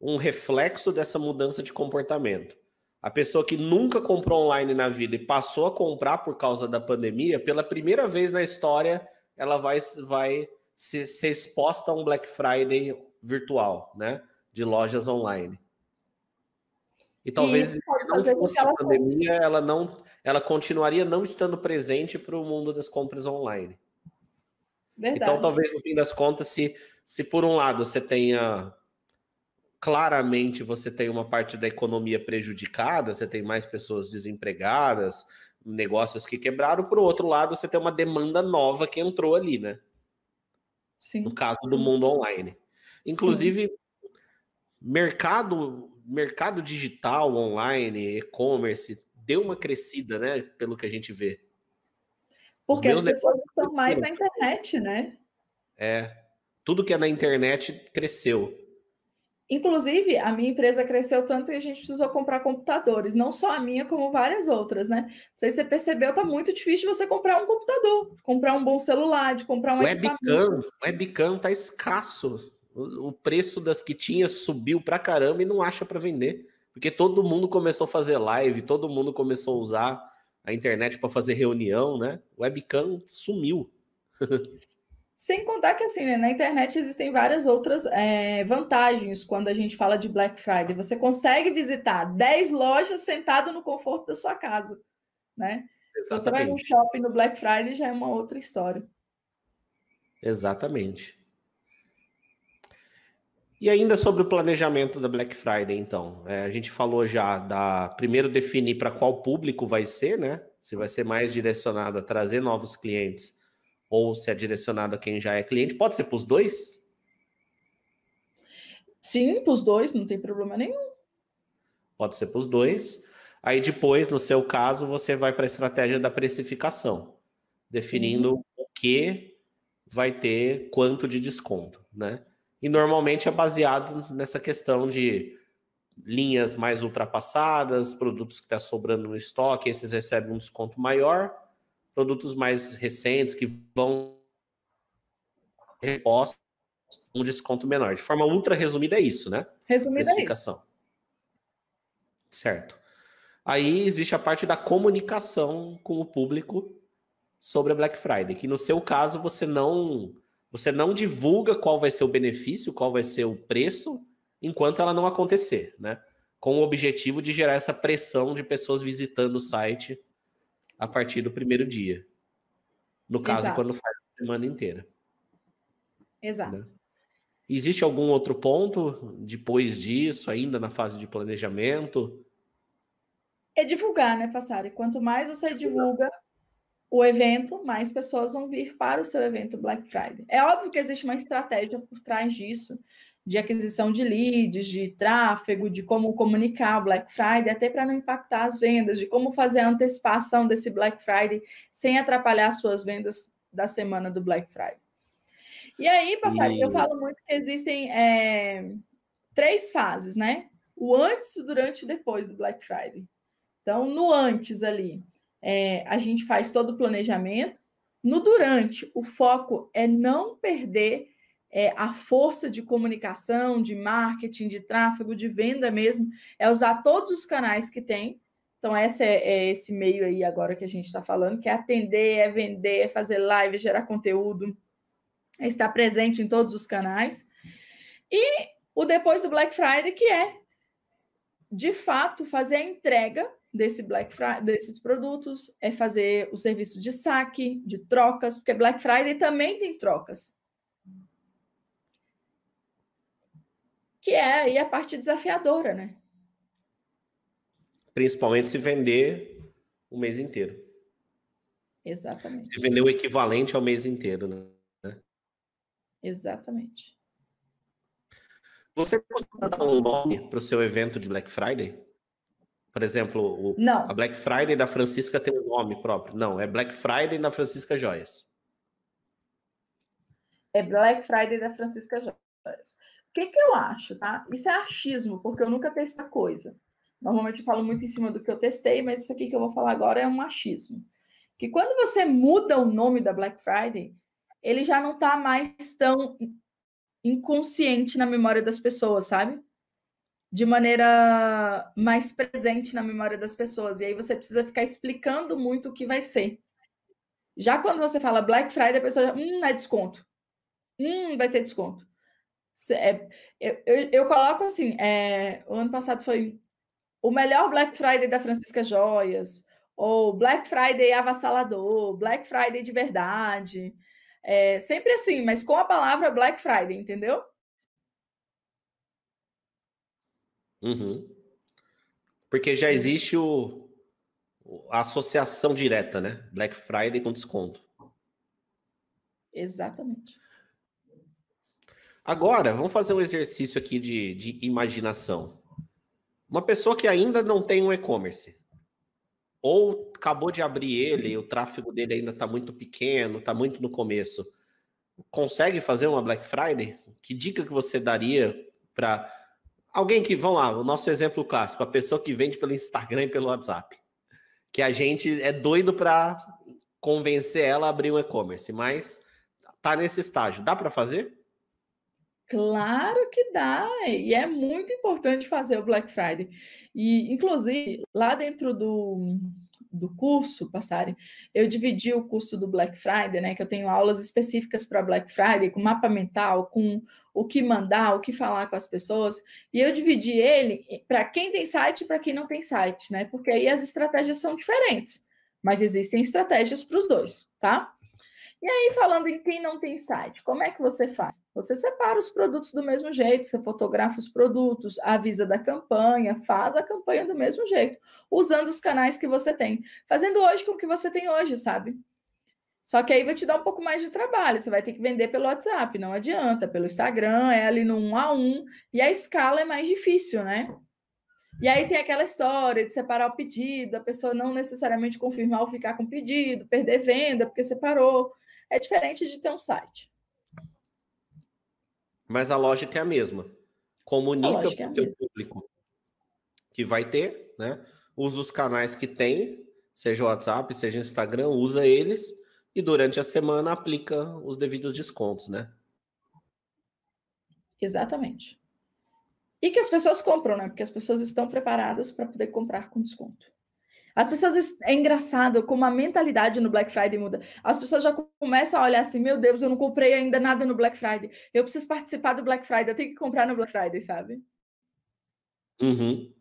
[SPEAKER 1] um reflexo dessa mudança de comportamento. A pessoa que nunca comprou online na vida e passou a comprar por causa da pandemia, pela primeira vez na história, ela vai, vai ser, ser exposta a um Black Friday virtual, né? De lojas online. E talvez Isso, se não fosse a pandemia, ela não, ela continuaria não estando presente para o mundo das compras online.
[SPEAKER 2] Então, Verdade. Então, talvez no fim
[SPEAKER 1] das contas, se, se por um lado você tenha claramente você tem uma parte da economia prejudicada, você tem mais pessoas desempregadas, negócios que quebraram, por outro lado, você tem uma demanda nova que entrou ali, né? Sim. No caso do mundo online.
[SPEAKER 2] Inclusive,
[SPEAKER 1] Sim. mercado mercado digital online, e-commerce, deu uma crescida, né? Pelo que a gente vê.
[SPEAKER 2] Porque as pessoas estão mais na internet, né?
[SPEAKER 1] É. Tudo que é na internet cresceu.
[SPEAKER 2] Inclusive, a minha empresa cresceu tanto que a gente precisou comprar computadores, não só a minha, como várias outras, né? Não sei se você percebeu, tá muito difícil você comprar um computador, comprar um bom celular, de comprar um webcam.
[SPEAKER 1] Webcam tá escasso. O preço das que tinha subiu pra caramba e não acha para vender, porque todo mundo começou a fazer live, todo mundo começou a usar a internet para fazer reunião, né? Webcam sumiu.
[SPEAKER 2] Sem contar que assim, né, na internet existem várias outras é, vantagens quando a gente fala de Black Friday. Você consegue visitar 10 lojas sentado no conforto da sua casa, né? Então, você vai no shopping no Black Friday já é uma outra história.
[SPEAKER 1] Exatamente. E ainda sobre o planejamento da Black Friday, então. É, a gente falou já da primeiro definir para qual público vai ser, né? Se vai ser mais direcionado a trazer novos clientes ou se é direcionado a quem já é cliente. Pode ser para os dois?
[SPEAKER 2] Sim, para os dois, não tem problema nenhum.
[SPEAKER 1] Pode ser para os dois. Aí depois, no seu caso, você vai para a estratégia da precificação, definindo Sim. Uhum. o que vai ter quanto de desconto, né? E normalmente é baseado nessa questão de linhas mais ultrapassadas, produtos que está sobrando no estoque, esses recebem um desconto maior produtos mais recentes que vão repostos um desconto menor. De forma ultra resumida é isso, né?
[SPEAKER 2] Resumida é
[SPEAKER 1] Certo. Aí existe a parte da comunicação com o público sobre a Black Friday, que no seu caso você não você não divulga qual vai ser o benefício, qual vai ser o preço, enquanto ela não acontecer, né? Com o objetivo de gerar essa pressão de pessoas visitando o site a partir do primeiro dia. No caso, Exato. quando faz a semana inteira. Exato. Né? Existe algum outro ponto depois disso, ainda na fase de planejamento?
[SPEAKER 2] É divulgar, né, Passari? Quanto mais você divulga o evento, mais pessoas vão vir para o seu evento Black Friday. É óbvio que existe uma estratégia por trás disso, de aquisição de leads, de tráfego, de como comunicar o Black Friday, até para não impactar as vendas, de como fazer a antecipação desse Black Friday sem atrapalhar as suas vendas da semana do Black Friday. E aí, passado, e... eu falo muito que existem é, três fases, né? O antes, o durante e depois do Black Friday. Então, no antes ali, é, a gente faz todo o planejamento. No durante, o foco é não perder é, a força de comunicação, de marketing, de tráfego, de venda mesmo, é usar todos os canais que tem. Então, esse é, é esse meio aí agora que a gente está falando, que é atender, é vender, é fazer live, é gerar conteúdo, é estar presente em todos os canais. E o depois do Black Friday, que é, de fato, fazer a entrega desse Black Friday, desses produtos, é fazer o serviço de saque, de trocas, porque Black Friday também tem trocas. que é aí a parte desafiadora, né?
[SPEAKER 1] Principalmente se vender o mês inteiro.
[SPEAKER 2] Exatamente.
[SPEAKER 1] Se vender o equivalente ao mês inteiro, né?
[SPEAKER 2] Exatamente.
[SPEAKER 1] Você costuma dar um nome para o seu evento de Black Friday? Por exemplo, o, a Black Friday da Francisca tem um nome próprio. Não, é Black Friday da Francisca Joias.
[SPEAKER 2] É Black Friday da Francisca Joias que, que eu acho, tá? Isso é achismo, porque eu nunca testei a coisa. Normalmente eu falo muito em cima do que eu testei, mas isso aqui que eu vou falar agora é um achismo. Que quando você muda o nome da Black Friday, ele já não tá mais tão inconsciente na memória das pessoas, sabe? De maneira mais presente na memória das pessoas. E aí você precisa ficar explicando muito o que vai ser. Já quando você fala Black Friday, a pessoa já, hum, é desconto. Hum, vai ter desconto. É, eu, eu, eu, coloco assim: é, o ano passado foi o melhor Black Friday da Francisca Joias, ou Black Friday avassalador, Black Friday de verdade. É, sempre assim, mas com a palavra Black Friday, entendeu?
[SPEAKER 1] Uhum. Porque já existe o, a associação direta, né? Black Friday com desconto.
[SPEAKER 2] Exatamente.
[SPEAKER 1] Agora, vamos fazer um exercício aqui de, de imaginação. Uma pessoa que ainda não tem um e-commerce, ou acabou de abrir ele, o tráfego dele ainda está muito pequeno, está muito no começo, consegue fazer uma Black Friday? Que dica que você daria para alguém que, vamos lá, o nosso exemplo clássico, a pessoa que vende pelo Instagram e pelo WhatsApp, que a gente é doido para convencer ela a abrir um e-commerce, mas tá nesse estágio, dá para fazer?
[SPEAKER 2] Claro que dá, e é muito importante fazer o Black Friday. E, inclusive, lá dentro do, do curso, passarem eu dividi o curso do Black Friday, né? Que eu tenho aulas específicas para Black Friday, com mapa mental, com o que mandar, o que falar com as pessoas. E eu dividi ele para quem tem site e para quem não tem site, né? Porque aí as estratégias são diferentes, mas existem estratégias para os dois, tá? E aí, falando em quem não tem site, como é que você faz? Você separa os produtos do mesmo jeito, você fotografa os produtos, avisa da campanha, faz a campanha do mesmo jeito, usando os canais que você tem, fazendo hoje com o que você tem hoje, sabe? Só que aí vai te dar um pouco mais de trabalho. Você vai ter que vender pelo WhatsApp, não adianta. Pelo Instagram, é ali no 1 a 1 e a escala é mais difícil, né? E aí tem aquela história de separar o pedido, a pessoa não necessariamente confirmar ou ficar com o pedido, perder venda porque separou é diferente de ter um site.
[SPEAKER 1] Mas a lógica é a mesma. Comunica é o seu público que vai ter, né? Usa os canais que tem, seja o WhatsApp, seja Instagram, usa eles e durante a semana aplica os devidos descontos, né?
[SPEAKER 2] Exatamente. E que as pessoas compram, né? Porque as pessoas estão preparadas para poder comprar com desconto. As pessoas, é engraçado como a mentalidade no Black Friday muda. As pessoas já começam a olhar assim: meu Deus, eu não comprei ainda nada no Black Friday. Eu preciso participar do Black Friday, eu tenho que comprar no Black Friday, sabe?
[SPEAKER 1] Uhum.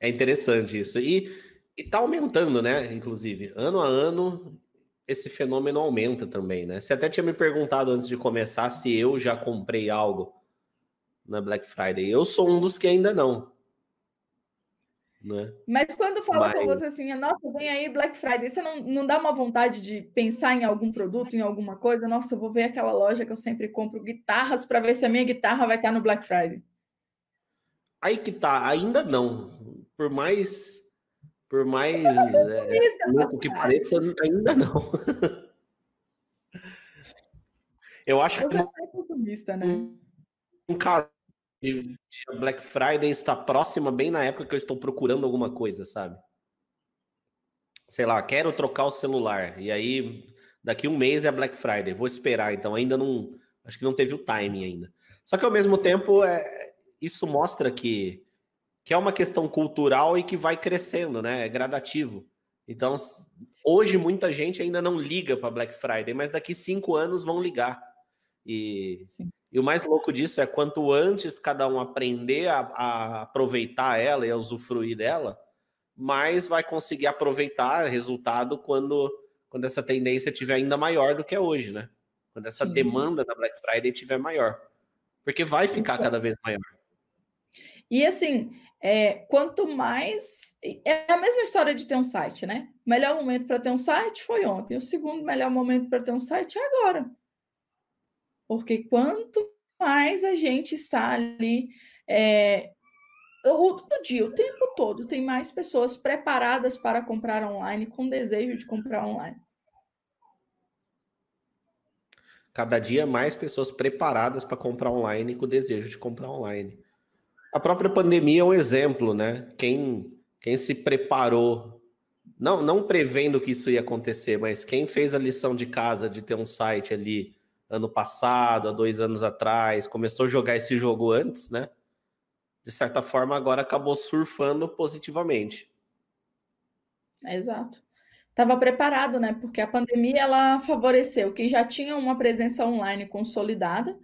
[SPEAKER 1] É interessante isso. E está aumentando, né? Inclusive, ano a ano, esse fenômeno aumenta também, né? Você até tinha me perguntado antes de começar se eu já comprei algo na Black Friday. Eu sou um dos que ainda não. Né?
[SPEAKER 2] Mas quando fala Mas... com você assim, nossa, vem aí Black Friday, você não, não dá uma vontade de pensar em algum produto, em alguma coisa? Nossa, eu vou ver aquela loja que eu sempre compro guitarras para ver se a minha guitarra vai estar no Black Friday.
[SPEAKER 1] Aí que tá, ainda não. Por mais por mais é, louco que pareça, ainda não. eu acho eu que é
[SPEAKER 2] um, né?
[SPEAKER 1] um caso e a Black Friday está próxima, bem na época que eu estou procurando alguma coisa, sabe? Sei lá, quero trocar o celular. E aí, daqui um mês é a Black Friday. Vou esperar, então ainda não. Acho que não teve o timing ainda. Só que ao mesmo tempo, é, isso mostra que, que é uma questão cultural e que vai crescendo, né? É gradativo. Então, hoje muita gente ainda não liga para Black Friday, mas daqui cinco anos vão ligar. E, Sim. E o mais louco disso é quanto antes cada um aprender a, a aproveitar ela e a usufruir dela, mais vai conseguir aproveitar resultado quando, quando essa tendência tiver ainda maior do que é hoje, né? Quando essa Sim. demanda da Black Friday tiver maior. Porque vai ficar então cada vez maior.
[SPEAKER 2] E assim, é, quanto mais. É a mesma história de ter um site, né? O melhor momento para ter um site foi ontem. O segundo melhor momento para ter um site é agora. Porque quanto mais a gente está ali é, o, dia, o tempo todo, tem mais pessoas preparadas para comprar online, com desejo de comprar online.
[SPEAKER 1] Cada dia mais pessoas preparadas para comprar online com desejo de comprar online. A própria pandemia é um exemplo, né? Quem, quem se preparou, não, não prevendo que isso ia acontecer, mas quem fez a lição de casa de ter um site ali ano passado, há dois anos atrás, começou a jogar esse jogo antes, né? De certa forma, agora acabou surfando positivamente.
[SPEAKER 2] Exato. Estava preparado, né? Porque a pandemia ela favoreceu quem já tinha uma presença online consolidada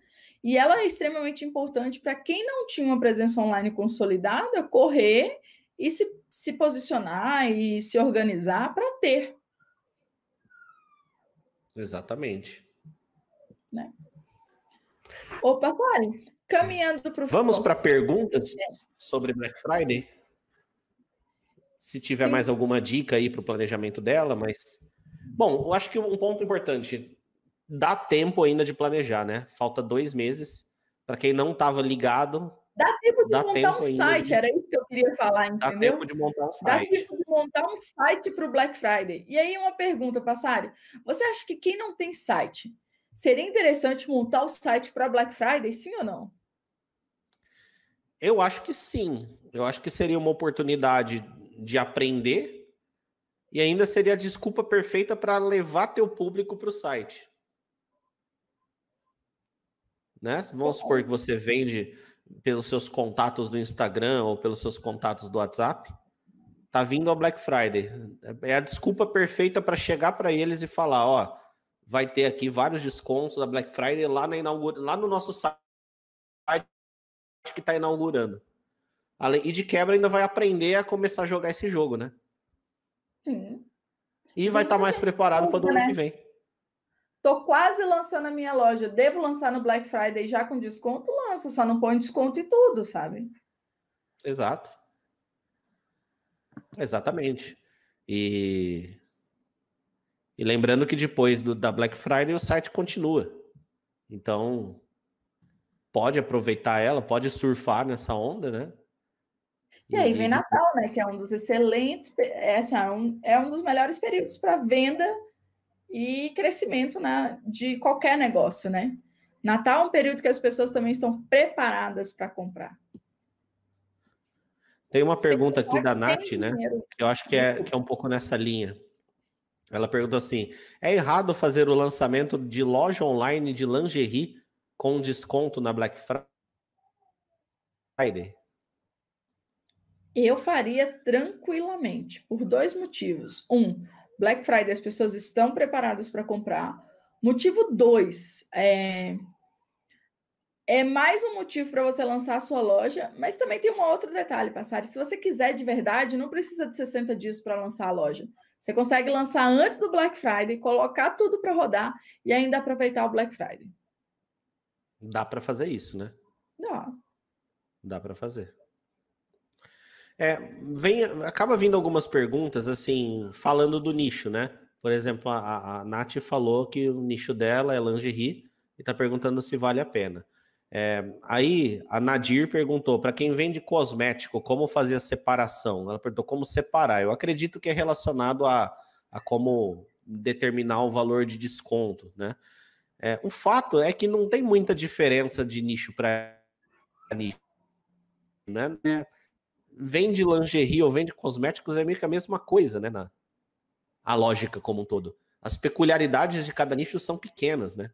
[SPEAKER 2] e ela é extremamente importante para quem não tinha uma presença online consolidada correr e se, se posicionar e se organizar para ter.
[SPEAKER 1] Exatamente
[SPEAKER 2] né? Ô, Passari, caminhando para o Vamos para perguntas é.
[SPEAKER 1] sobre Black Friday? Se tiver Sim. mais alguma dica aí para o planejamento dela, mas. Bom, eu acho que um ponto importante: dá tempo ainda de planejar, né? Falta dois meses. Para quem não estava ligado,
[SPEAKER 2] Dá tempo de Dá montar tempo um site, de... era isso que eu queria falar, entendeu? Dá tempo de
[SPEAKER 1] montar um site. Dá
[SPEAKER 2] tempo de montar um site para o Black Friday. E aí uma pergunta, Passari. Você acha que quem não tem site Seria interessante montar o site para Black Friday, sim ou não?
[SPEAKER 1] Eu acho que sim. Eu acho que seria uma oportunidade de aprender e ainda seria a desculpa perfeita para levar teu público para o site. Né? Vamos supor que você vende pelos seus contatos do Instagram ou pelos seus contatos do WhatsApp. Tá vindo a Black Friday. É a desculpa perfeita para chegar para eles e falar, ó, vai ter aqui vários descontos da Black Friday lá, na inaugura, lá no nosso site que está inaugurando. E de quebra ainda vai aprender a começar a jogar esse jogo, né? Sim. E vai estar tá mais preparado para o ano que vem.
[SPEAKER 2] Tô quase lançando a minha loja. Devo lançar no Black Friday já com desconto? Lanço, só não põe desconto e tudo, sabe?
[SPEAKER 1] Exato. Exatamente. E e lembrando que depois do, da Black Friday o site continua. Então, pode aproveitar ela, pode surfar nessa onda, né? E, e aí vem Natal,
[SPEAKER 2] né? Que é um dos excelentes, é, assim, é, um, é um dos melhores períodos para venda e crescimento na, de qualquer negócio, né? Natal é um período que as pessoas também estão preparadas para comprar.
[SPEAKER 1] Tem uma pergunta aqui da Nath, né? Que eu acho que é, que é um pouco nessa linha. Ela perguntou assim: é errado fazer o lançamento de loja online de lingerie com desconto na Black Friday?
[SPEAKER 2] Eu faria tranquilamente, por dois motivos. Um, Black Friday as pessoas estão preparadas para comprar. Motivo dois, é, é mais um motivo para você lançar a sua loja, mas também tem um outro detalhe, passar. Se você quiser de verdade, não precisa de 60 dias para lançar a loja. Você consegue lançar antes do Black Friday, colocar tudo para rodar e ainda aproveitar o Black Friday.
[SPEAKER 1] Dá para fazer isso, né? Dá. Dá para fazer. É, vem, acaba vindo algumas perguntas, assim, falando do nicho, né? Por exemplo, a, a Nath falou que o nicho dela é lingerie e está perguntando se vale a pena. É, aí a Nadir perguntou para quem vende cosmético como fazer a separação. Ela perguntou como separar. Eu acredito que é relacionado a, a como determinar o valor de desconto, né? É, o fato é que não tem muita diferença de nicho para nicho, né? É, vende lingerie ou vende cosméticos é meio que a mesma coisa, né? Na, a lógica como um todo. As peculiaridades de cada nicho são pequenas, né?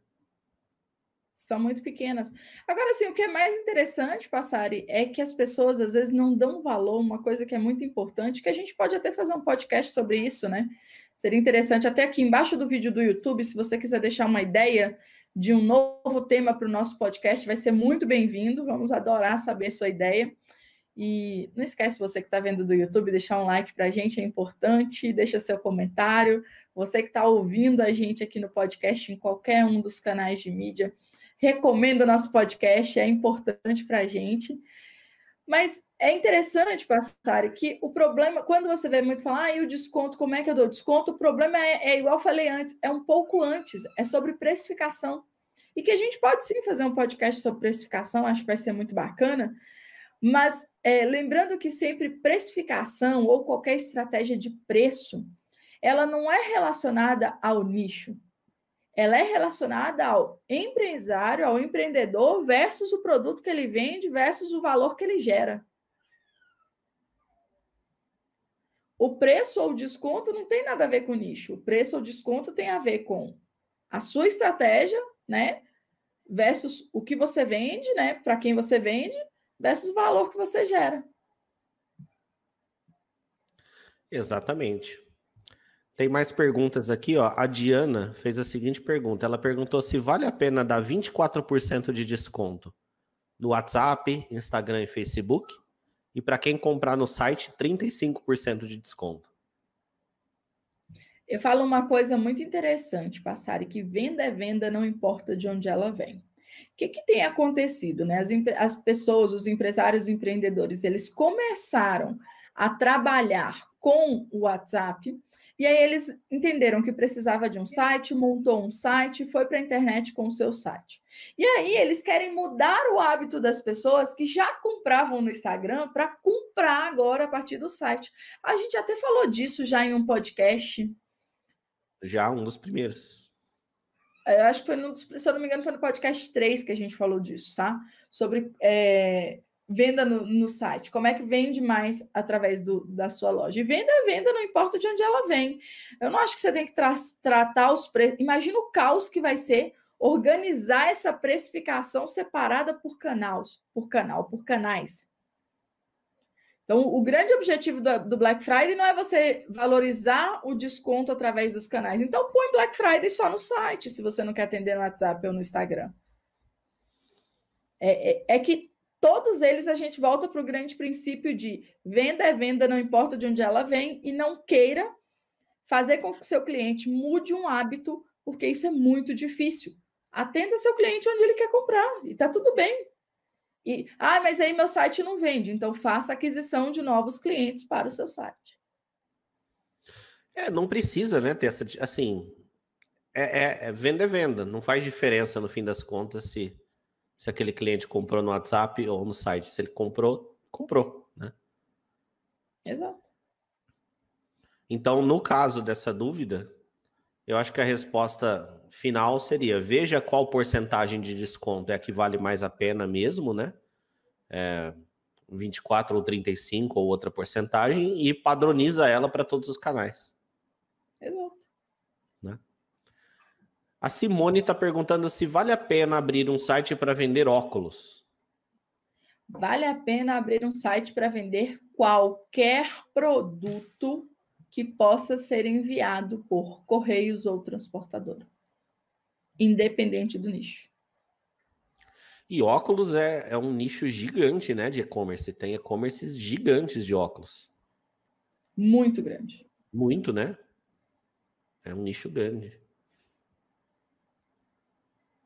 [SPEAKER 2] são muito pequenas. Agora, assim, o que é mais interessante, Passari, é que as pessoas às vezes não dão valor, uma coisa que é muito importante, que a gente pode até fazer um podcast sobre isso, né? Seria interessante, até aqui embaixo do vídeo do YouTube, se você quiser deixar uma ideia de um novo tema para o nosso podcast, vai ser muito bem-vindo, vamos adorar saber a sua ideia. E não esquece você que está vendo do YouTube, deixar um like para a gente é importante, deixa seu comentário. Você que está ouvindo a gente aqui no podcast, em qualquer um dos canais de mídia, recomenda o nosso podcast, é importante para a gente. Mas é interessante, passar que o problema, quando você vê muito falar, ah, e o desconto, como é que eu dou desconto? O problema é, é igual falei antes, é um pouco antes, é sobre precificação. E que a gente pode sim fazer um podcast sobre precificação, acho que vai ser muito bacana. Mas é, lembrando que sempre precificação ou qualquer estratégia de preço, ela não é relacionada ao nicho, ela é relacionada ao empresário, ao empreendedor, versus o produto que ele vende, versus o valor que ele gera. O preço ou desconto não tem nada a ver com nicho. O preço ou desconto tem a ver com a sua estratégia, né? Versus o que você vende, né? Para quem você vende, versus o valor que você gera.
[SPEAKER 1] Exatamente. Tem mais perguntas aqui, ó. A Diana fez a seguinte pergunta. Ela perguntou se vale a pena dar 24% de desconto no WhatsApp, Instagram e Facebook, e para quem comprar no site, 35% de desconto.
[SPEAKER 2] Eu falo uma coisa muito interessante, Passari, que venda é venda, não importa de onde ela vem. O que, que, tem acontecido? Né? As, as, pessoas, os empresários, os empreendedores, eles começaram a trabalhar com o WhatsApp e aí eles entenderam que precisava de um site, montou um site, foi para a internet com o seu site. E aí eles querem mudar o hábito das pessoas que já compravam no Instagram para comprar agora a partir do site. A gente até falou disso já em um podcast.
[SPEAKER 1] Já um dos primeiros.
[SPEAKER 2] É, eu acho que foi, no, se eu não me engano, foi no podcast 3 que a gente falou disso, tá? Sobre é, venda no, no, site, como é que vende mais através do, da sua loja. E venda é venda, não importa de onde ela vem. Eu não acho que você tem que tra tratar os preços. Imagina o caos que vai ser organizar essa precificação separada por canais por canal, por canais. Então, o grande objetivo do, do Black Friday não é você valorizar o desconto através dos canais. Então, põe Black Friday só no site, se você não quer atender no WhatsApp ou no Instagram. É, é, é, que todos eles a gente volta para o grande princípio de venda é venda, não importa de onde ela vem, e não queira fazer com que seu cliente mude um hábito, porque isso é muito difícil. Atenda seu cliente onde ele quer comprar, e tá tudo bem. E, ah, mas aí meu site não vende, então faça aquisição de novos clientes para o seu site.
[SPEAKER 1] É, não precisa, né, ter essa, assim, é, é, é venda é venda, não faz diferença no fim das contas se se aquele cliente comprou no WhatsApp ou no site. Se ele comprou, comprou, né? Exato. Então, no caso dessa dúvida, eu acho que a resposta final seria: veja qual porcentagem de desconto é a que vale mais a pena mesmo, né? É, 24 ou 35 ou outra porcentagem e padroniza ela para todos os canais. Exato. A Simone está perguntando se vale a pena abrir um site para vender óculos.
[SPEAKER 2] Vale a pena abrir um site para vender qualquer produto que possa ser enviado por correios ou transportadora, independente do nicho.
[SPEAKER 1] E óculos é, é um nicho gigante, né, de e-commerce. Tem e-commerces gigantes de óculos.
[SPEAKER 2] Muito grande.
[SPEAKER 1] Muito, né? É um nicho grande.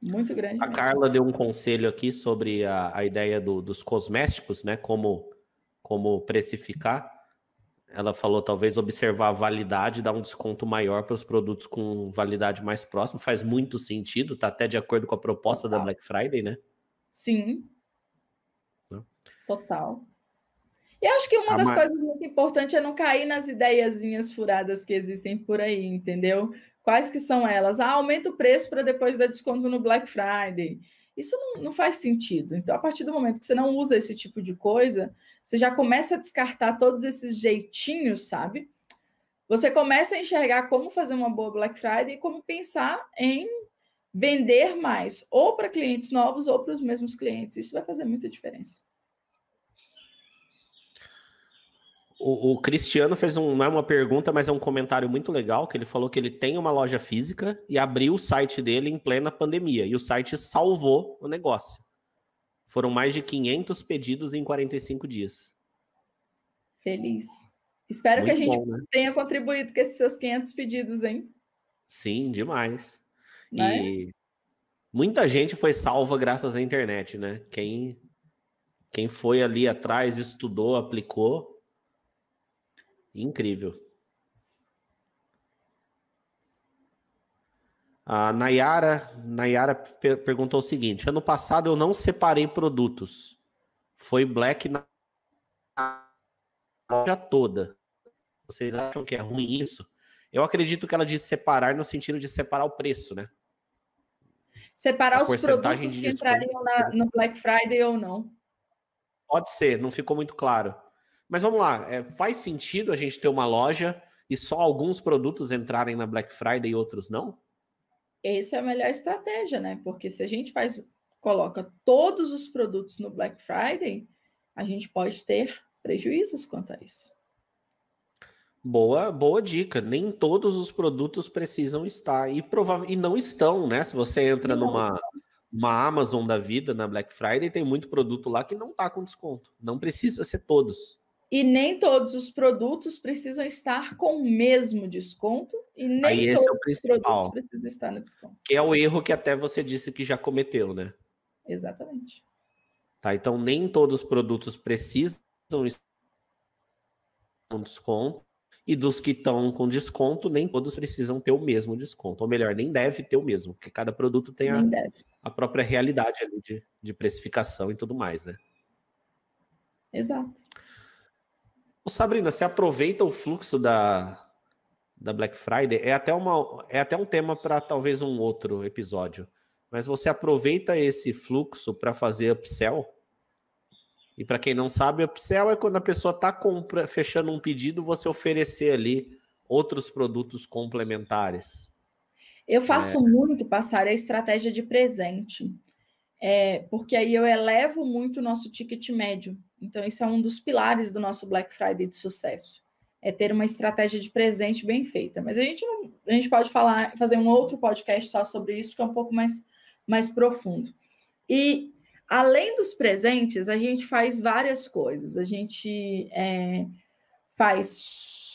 [SPEAKER 2] Muito grande. A mesmo. Carla
[SPEAKER 1] deu um conselho aqui sobre a, a ideia do, dos cosméticos, né? Como, como precificar. Ela falou, talvez, observar a validade, dar um desconto maior para os produtos com validade mais próxima. Faz muito sentido, tá até de acordo com a proposta Total. da Black Friday, né? Sim. Não. Né?
[SPEAKER 2] Total. E acho que uma a das Mar... coisas muito importantes é não cair nas ideiazinhas furadas que existem por aí, entendeu? Quais que são elas? Ah, aumenta o preço para depois dar desconto no Black Friday. Isso não, não, faz sentido. Então, a partir do momento que você não usa esse tipo de coisa, você já começa a descartar todos esses jeitinhos, sabe? Você começa a enxergar como fazer uma boa Black Friday e como pensar em vender mais, ou para clientes novos, ou para os mesmos clientes. Isso vai fazer muita diferença.
[SPEAKER 1] O, o, Cristiano fez um, não é uma pergunta, mas é um comentário muito legal, que ele falou que ele tem uma loja física e abriu o site dele em plena pandemia, e o site salvou o negócio. Foram mais de 500 pedidos em 45 dias.
[SPEAKER 2] Feliz. Espero muito que a gente bom, né? tenha contribuído com esses seus 500 pedidos, hein?
[SPEAKER 1] Sim, demais. E né? muita gente foi salva graças à internet, né? Quem, quem foi ali atrás, estudou, aplicou, Incrível. A Nayara, Nayara perguntou o seguinte: ano passado eu não separei produtos. Foi black na loja toda. Vocês acham que é ruim isso? Eu acredito que ela diz separar no sentido de separar o preço, né?
[SPEAKER 2] Separar a os produtos que entrariam na, né? no Black Friday ou não.
[SPEAKER 1] Pode ser, não ficou muito claro. Mas vamos lá, é, faz sentido a gente ter uma loja e só alguns produtos entrarem na Black Friday e outros não?
[SPEAKER 2] Essa é a melhor estratégia, né? Porque se a gente faz, coloca todos os produtos no Black Friday, a gente pode ter prejuízos quanto a isso.
[SPEAKER 1] Boa, boa dica. Nem todos os produtos precisam estar e provavelmente e não estão, né? Se você entra não. numa uma Amazon da vida na Black Friday, tem muito produto lá que não tá com desconto. Não precisa ser todos.
[SPEAKER 2] E nem todos os produtos precisam estar com o mesmo desconto e nem Aí todos é o
[SPEAKER 1] principal, os produtos
[SPEAKER 2] precisam estar no desconto.
[SPEAKER 1] Que é o erro que até você disse que já cometeu, né?
[SPEAKER 2] Exatamente.
[SPEAKER 1] Tá, então nem todos os produtos precisam estar com desconto e dos que estão com desconto, nem todos precisam ter o mesmo desconto. Ou melhor, nem deve ter o mesmo, porque cada produto tem a, a própria realidade de, de precificação e tudo mais, né? Exato. Ô, Sabrina, você aproveita o fluxo da, da Black Friday? É até, uma, é até um tema para talvez um outro episódio. Mas você aproveita esse fluxo para fazer upsell? E para quem não sabe, upsell é quando a pessoa está fechando um pedido, você oferecer ali outros produtos complementares.
[SPEAKER 2] Eu faço é. muito passar a estratégia de presente, é, porque aí eu elevo muito o nosso ticket médio. Então, isso é um dos pilares do nosso Black Friday de sucesso. É ter uma estratégia de presente bem feita. Mas a gente não, a gente pode falar, fazer um outro podcast só sobre isso, que é um pouco mais, mais profundo. E além dos presentes, a gente faz várias coisas. A gente é, faz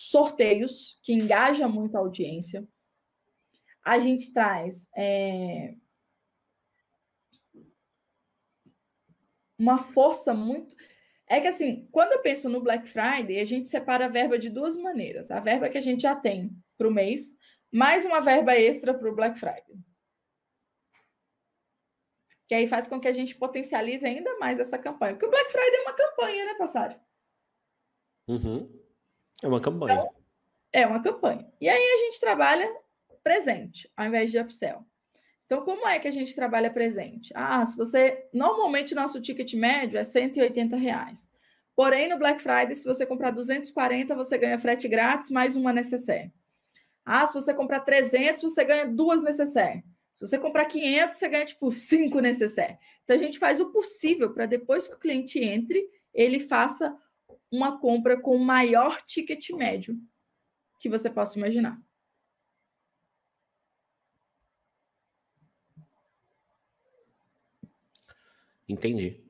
[SPEAKER 2] sorteios que engaja muito a audiência. A gente traz é, uma força muito. É que assim, quando eu penso no Black Friday, a gente separa a verba de duas maneiras. A verba que a gente já tem para o mês, mais uma verba extra para o Black Friday. Que aí faz com que a gente potencialize ainda mais essa campanha. Porque o Black Friday é uma campanha, né, passado?
[SPEAKER 1] Uhum. É uma campanha. Então,
[SPEAKER 2] é uma campanha. E aí a gente trabalha presente, ao invés de upsell. Então, como é que a gente trabalha presente? Ah, se você. Normalmente, nosso ticket médio é 180 reais. Porém, no Black Friday, se você comprar 240, você ganha frete grátis mais uma necessaire. Ah, se você comprar 300, você ganha duas necessaire. Se você comprar 500, você ganha tipo cinco necessaire. Então a gente faz o possível para depois que o cliente entre, ele faça uma compra com o maior ticket médio que você possa imaginar.
[SPEAKER 1] Entendi.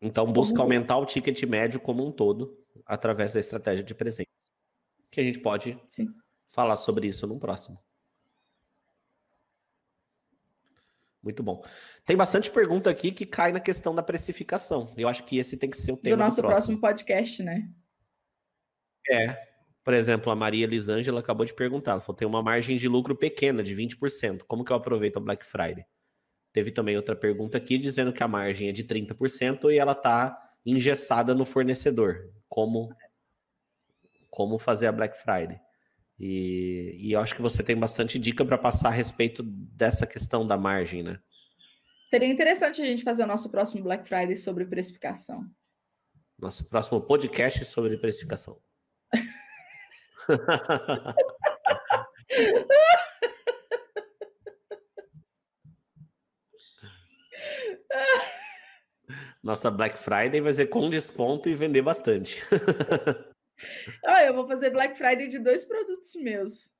[SPEAKER 1] Então busca uhum. aumentar o ticket médio como um todo através da estratégia de presença. Que a gente pode Sim. falar sobre isso no próximo. Muito bom. Tem bastante pergunta aqui que cai na questão da precificação. Eu acho que esse tem que ser o tema do nosso do próximo.
[SPEAKER 2] próximo podcast, né?
[SPEAKER 1] É. Por exemplo, a Maria Elisângela acabou de perguntar. Ela falou: tem uma margem de lucro pequena, de 20%. Como que eu aproveito a Black Friday? Teve também outra pergunta aqui dizendo que a margem é de 30% e ela está engessada no fornecedor. Como como fazer a Black Friday? E, e eu acho que você tem bastante dica para passar a respeito dessa questão da margem, né?
[SPEAKER 2] Seria interessante a gente fazer o nosso próximo Black Friday sobre precificação.
[SPEAKER 1] Nosso próximo podcast sobre precificação. nossa Black Friday vai ser com desconto e vender bastante.
[SPEAKER 2] ah, eu vou fazer Black Friday de dois produtos meus.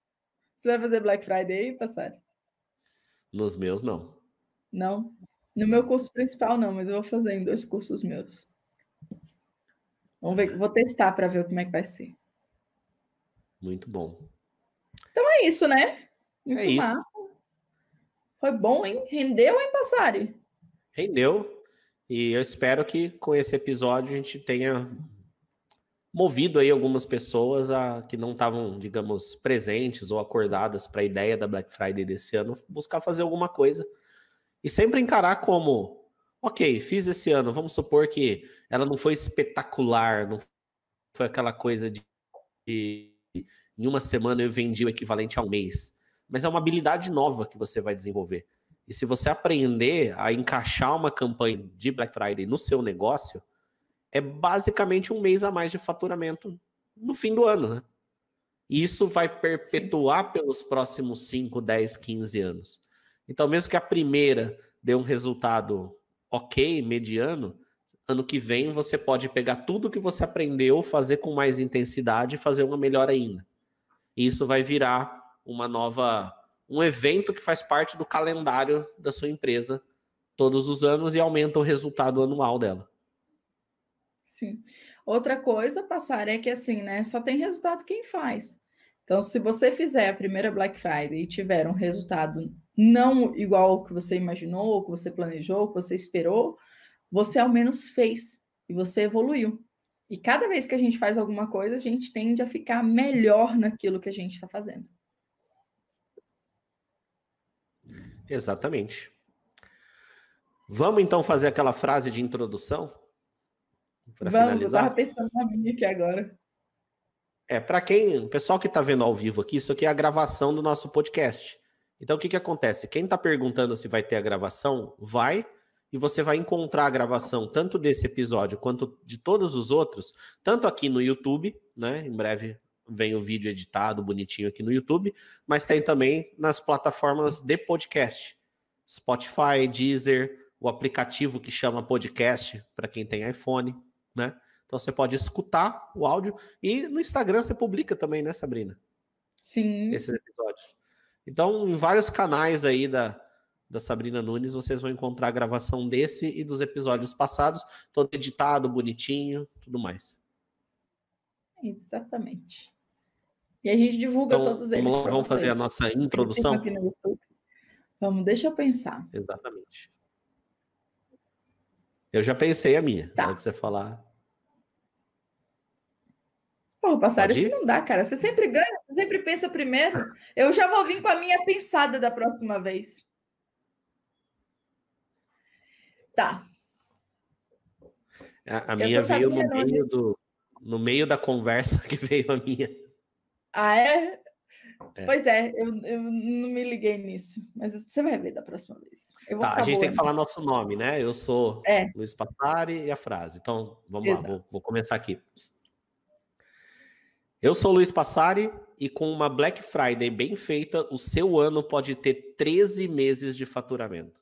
[SPEAKER 2] Você vai fazer Black Friday aí,
[SPEAKER 1] Nos meus, não.
[SPEAKER 2] Não? No meu curso principal, não, mas eu vou fazer em dois cursos meus. Vamos ver, vou testar para ver como é que vai ser.
[SPEAKER 1] Muito bom.
[SPEAKER 2] Então é isso, né? Muito é Isso. Foi bom, hein? Rendeu, hein, Passari?
[SPEAKER 1] Rendeu. E eu espero que com esse episódio a gente tenha movido aí algumas pessoas a, que não estavam, digamos, presentes ou acordadas para a ideia da Black Friday desse ano, buscar fazer alguma coisa. E sempre encarar como, ok, fiz esse ano, vamos supor que ela não foi espetacular, não foi aquela coisa de, de em uma semana eu vendi o equivalente a um mês. Mas é uma habilidade nova que você vai desenvolver. E se você aprender a encaixar uma campanha de Black Friday no seu negócio, é basicamente um mês a mais de faturamento no fim do ano, né? E isso vai perpetuar Sim. pelos próximos 5, 10, 15 anos. Então, mesmo que a primeira dê um resultado ok, mediano, ano que vem você pode pegar tudo que você aprendeu, fazer com mais intensidade e fazer uma melhor ainda. E isso vai virar uma nova um evento que faz parte do calendário da sua empresa todos os anos e aumenta o resultado anual dela.
[SPEAKER 2] Sim. Outra coisa, passar é que assim, né? Só tem resultado quem faz. Então, se você fizer a primeira Black Friday e tiver um resultado não igual ao que você imaginou, ou que você planejou, ou que você esperou, você ao menos fez e você evoluiu. E cada vez que a gente faz alguma coisa, a gente tende a ficar melhor naquilo que a gente está fazendo.
[SPEAKER 1] Exatamente. Vamos então fazer aquela frase de introdução? Vamos finalizar. eu estava
[SPEAKER 2] pensando na minha aqui agora.
[SPEAKER 1] É, para quem, o pessoal que está vendo ao vivo aqui, isso aqui é a gravação do nosso podcast. Então, o que, que acontece? Quem está perguntando se vai ter a gravação, vai, e você vai encontrar a gravação tanto desse episódio quanto de todos os outros, tanto aqui no YouTube, né? Em breve vem o vídeo editado bonitinho aqui no YouTube, mas tem também nas plataformas de podcast, Spotify, Deezer, o aplicativo que chama podcast para quem tem iPhone, né? Então você pode escutar o áudio e no Instagram você publica também, né, Sabrina? Sim. Esses episódios. Então, em vários canais aí da, da Sabrina Nunes, vocês vão encontrar a gravação desse e dos episódios passados, todo editado, bonitinho, tudo mais.
[SPEAKER 2] Exatamente. E a gente divulga então, todos eles. Vamos, fazer a
[SPEAKER 1] nossa introdução? Aqui
[SPEAKER 2] no YouTube. Vamos, deixa eu pensar.
[SPEAKER 1] Exatamente. Eu já pensei a minha. Tá. Deve você falar.
[SPEAKER 2] Porra, passar isso não dá, cara. Você sempre ganha, você sempre pensa primeiro. Eu já vou vir com a minha pensada da próxima vez. Tá.
[SPEAKER 1] A, a minha veio no né? meio, do, no meio da conversa que veio a minha.
[SPEAKER 2] Ah, é? é? Pois é, eu, eu não me liguei nisso. Mas você vai ver da próxima vez. tá, a gente boa, tem que né? falar então.
[SPEAKER 1] nosso nome, né? Eu sou é. Luiz Passari e a frase. Então, vamos Exato. lá, vou, vou começar aqui. Eu sou Luiz Passari e com uma Black Friday bem feita, o seu ano pode ter 13 meses de faturamento.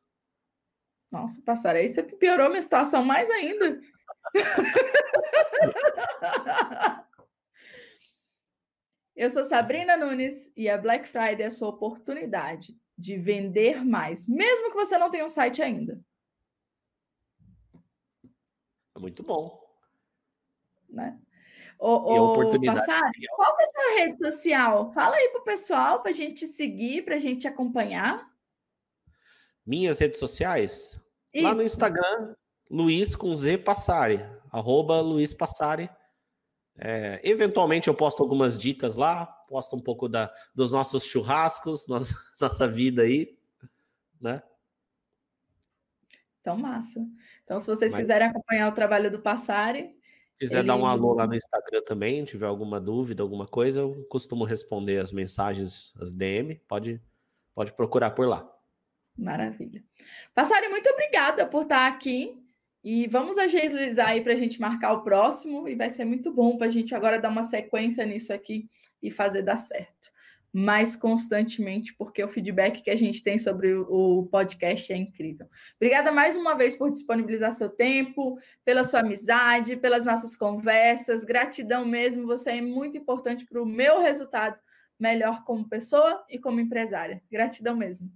[SPEAKER 2] Nossa, Passari, aí você piorou minha situação mais ainda. Eu sou Sabrina Nunes e a Black Friday é a sua oportunidade de vender mais, mesmo que você não tenha um site ainda.
[SPEAKER 1] É muito bom.
[SPEAKER 2] Né? O, o passar, qual é a sua rede social? Fala aí pro pessoal para a gente seguir, para a gente acompanhar.
[SPEAKER 1] Minhas redes sociais?
[SPEAKER 2] Isso. Lá no Instagram,
[SPEAKER 1] Luiz com Z Passare. arroba Luiz Passare. É, eventualmente eu posto algumas dicas lá, posto um pouco da, dos nossos churrascos, nossa, nossa vida aí, né?
[SPEAKER 2] Então, massa. Então, se vocês Mas... quiserem acompanhar o trabalho do Passari.
[SPEAKER 1] Quiser ele... dar um alô lá no Instagram também, tiver alguma dúvida, alguma coisa, eu costumo responder as mensagens, as DM, pode, pode procurar por lá. Maravilha.
[SPEAKER 2] Passari, muito obrigada por estar aqui. E vamos agilizar aí para a gente marcar o próximo, e vai ser muito bom para a gente agora dar uma sequência nisso aqui e fazer dar certo. Mais constantemente, porque o feedback que a gente tem sobre o podcast é incrível. Obrigada mais uma vez por disponibilizar seu tempo, pela sua amizade, pelas nossas conversas. Gratidão mesmo, você é muito importante para o meu resultado melhor como pessoa e como empresária. Gratidão mesmo.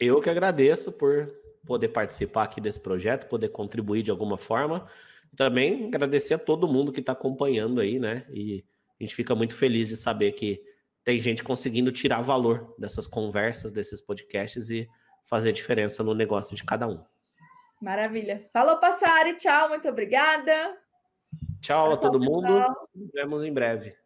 [SPEAKER 1] Eu que agradeço por poder participar aqui desse projeto, poder contribuir de alguma forma. também agradecer a todo mundo que está acompanhando aí, né? E a gente fica muito feliz de saber que tem gente conseguindo tirar valor dessas conversas, desses podcasts e fazer diferença no negócio de cada um.
[SPEAKER 2] Maravilha. Falou, Passari. Tchau, muito obrigada.
[SPEAKER 1] Tchau, Tchau a todo pessoal. mundo. Nos vemos em breve.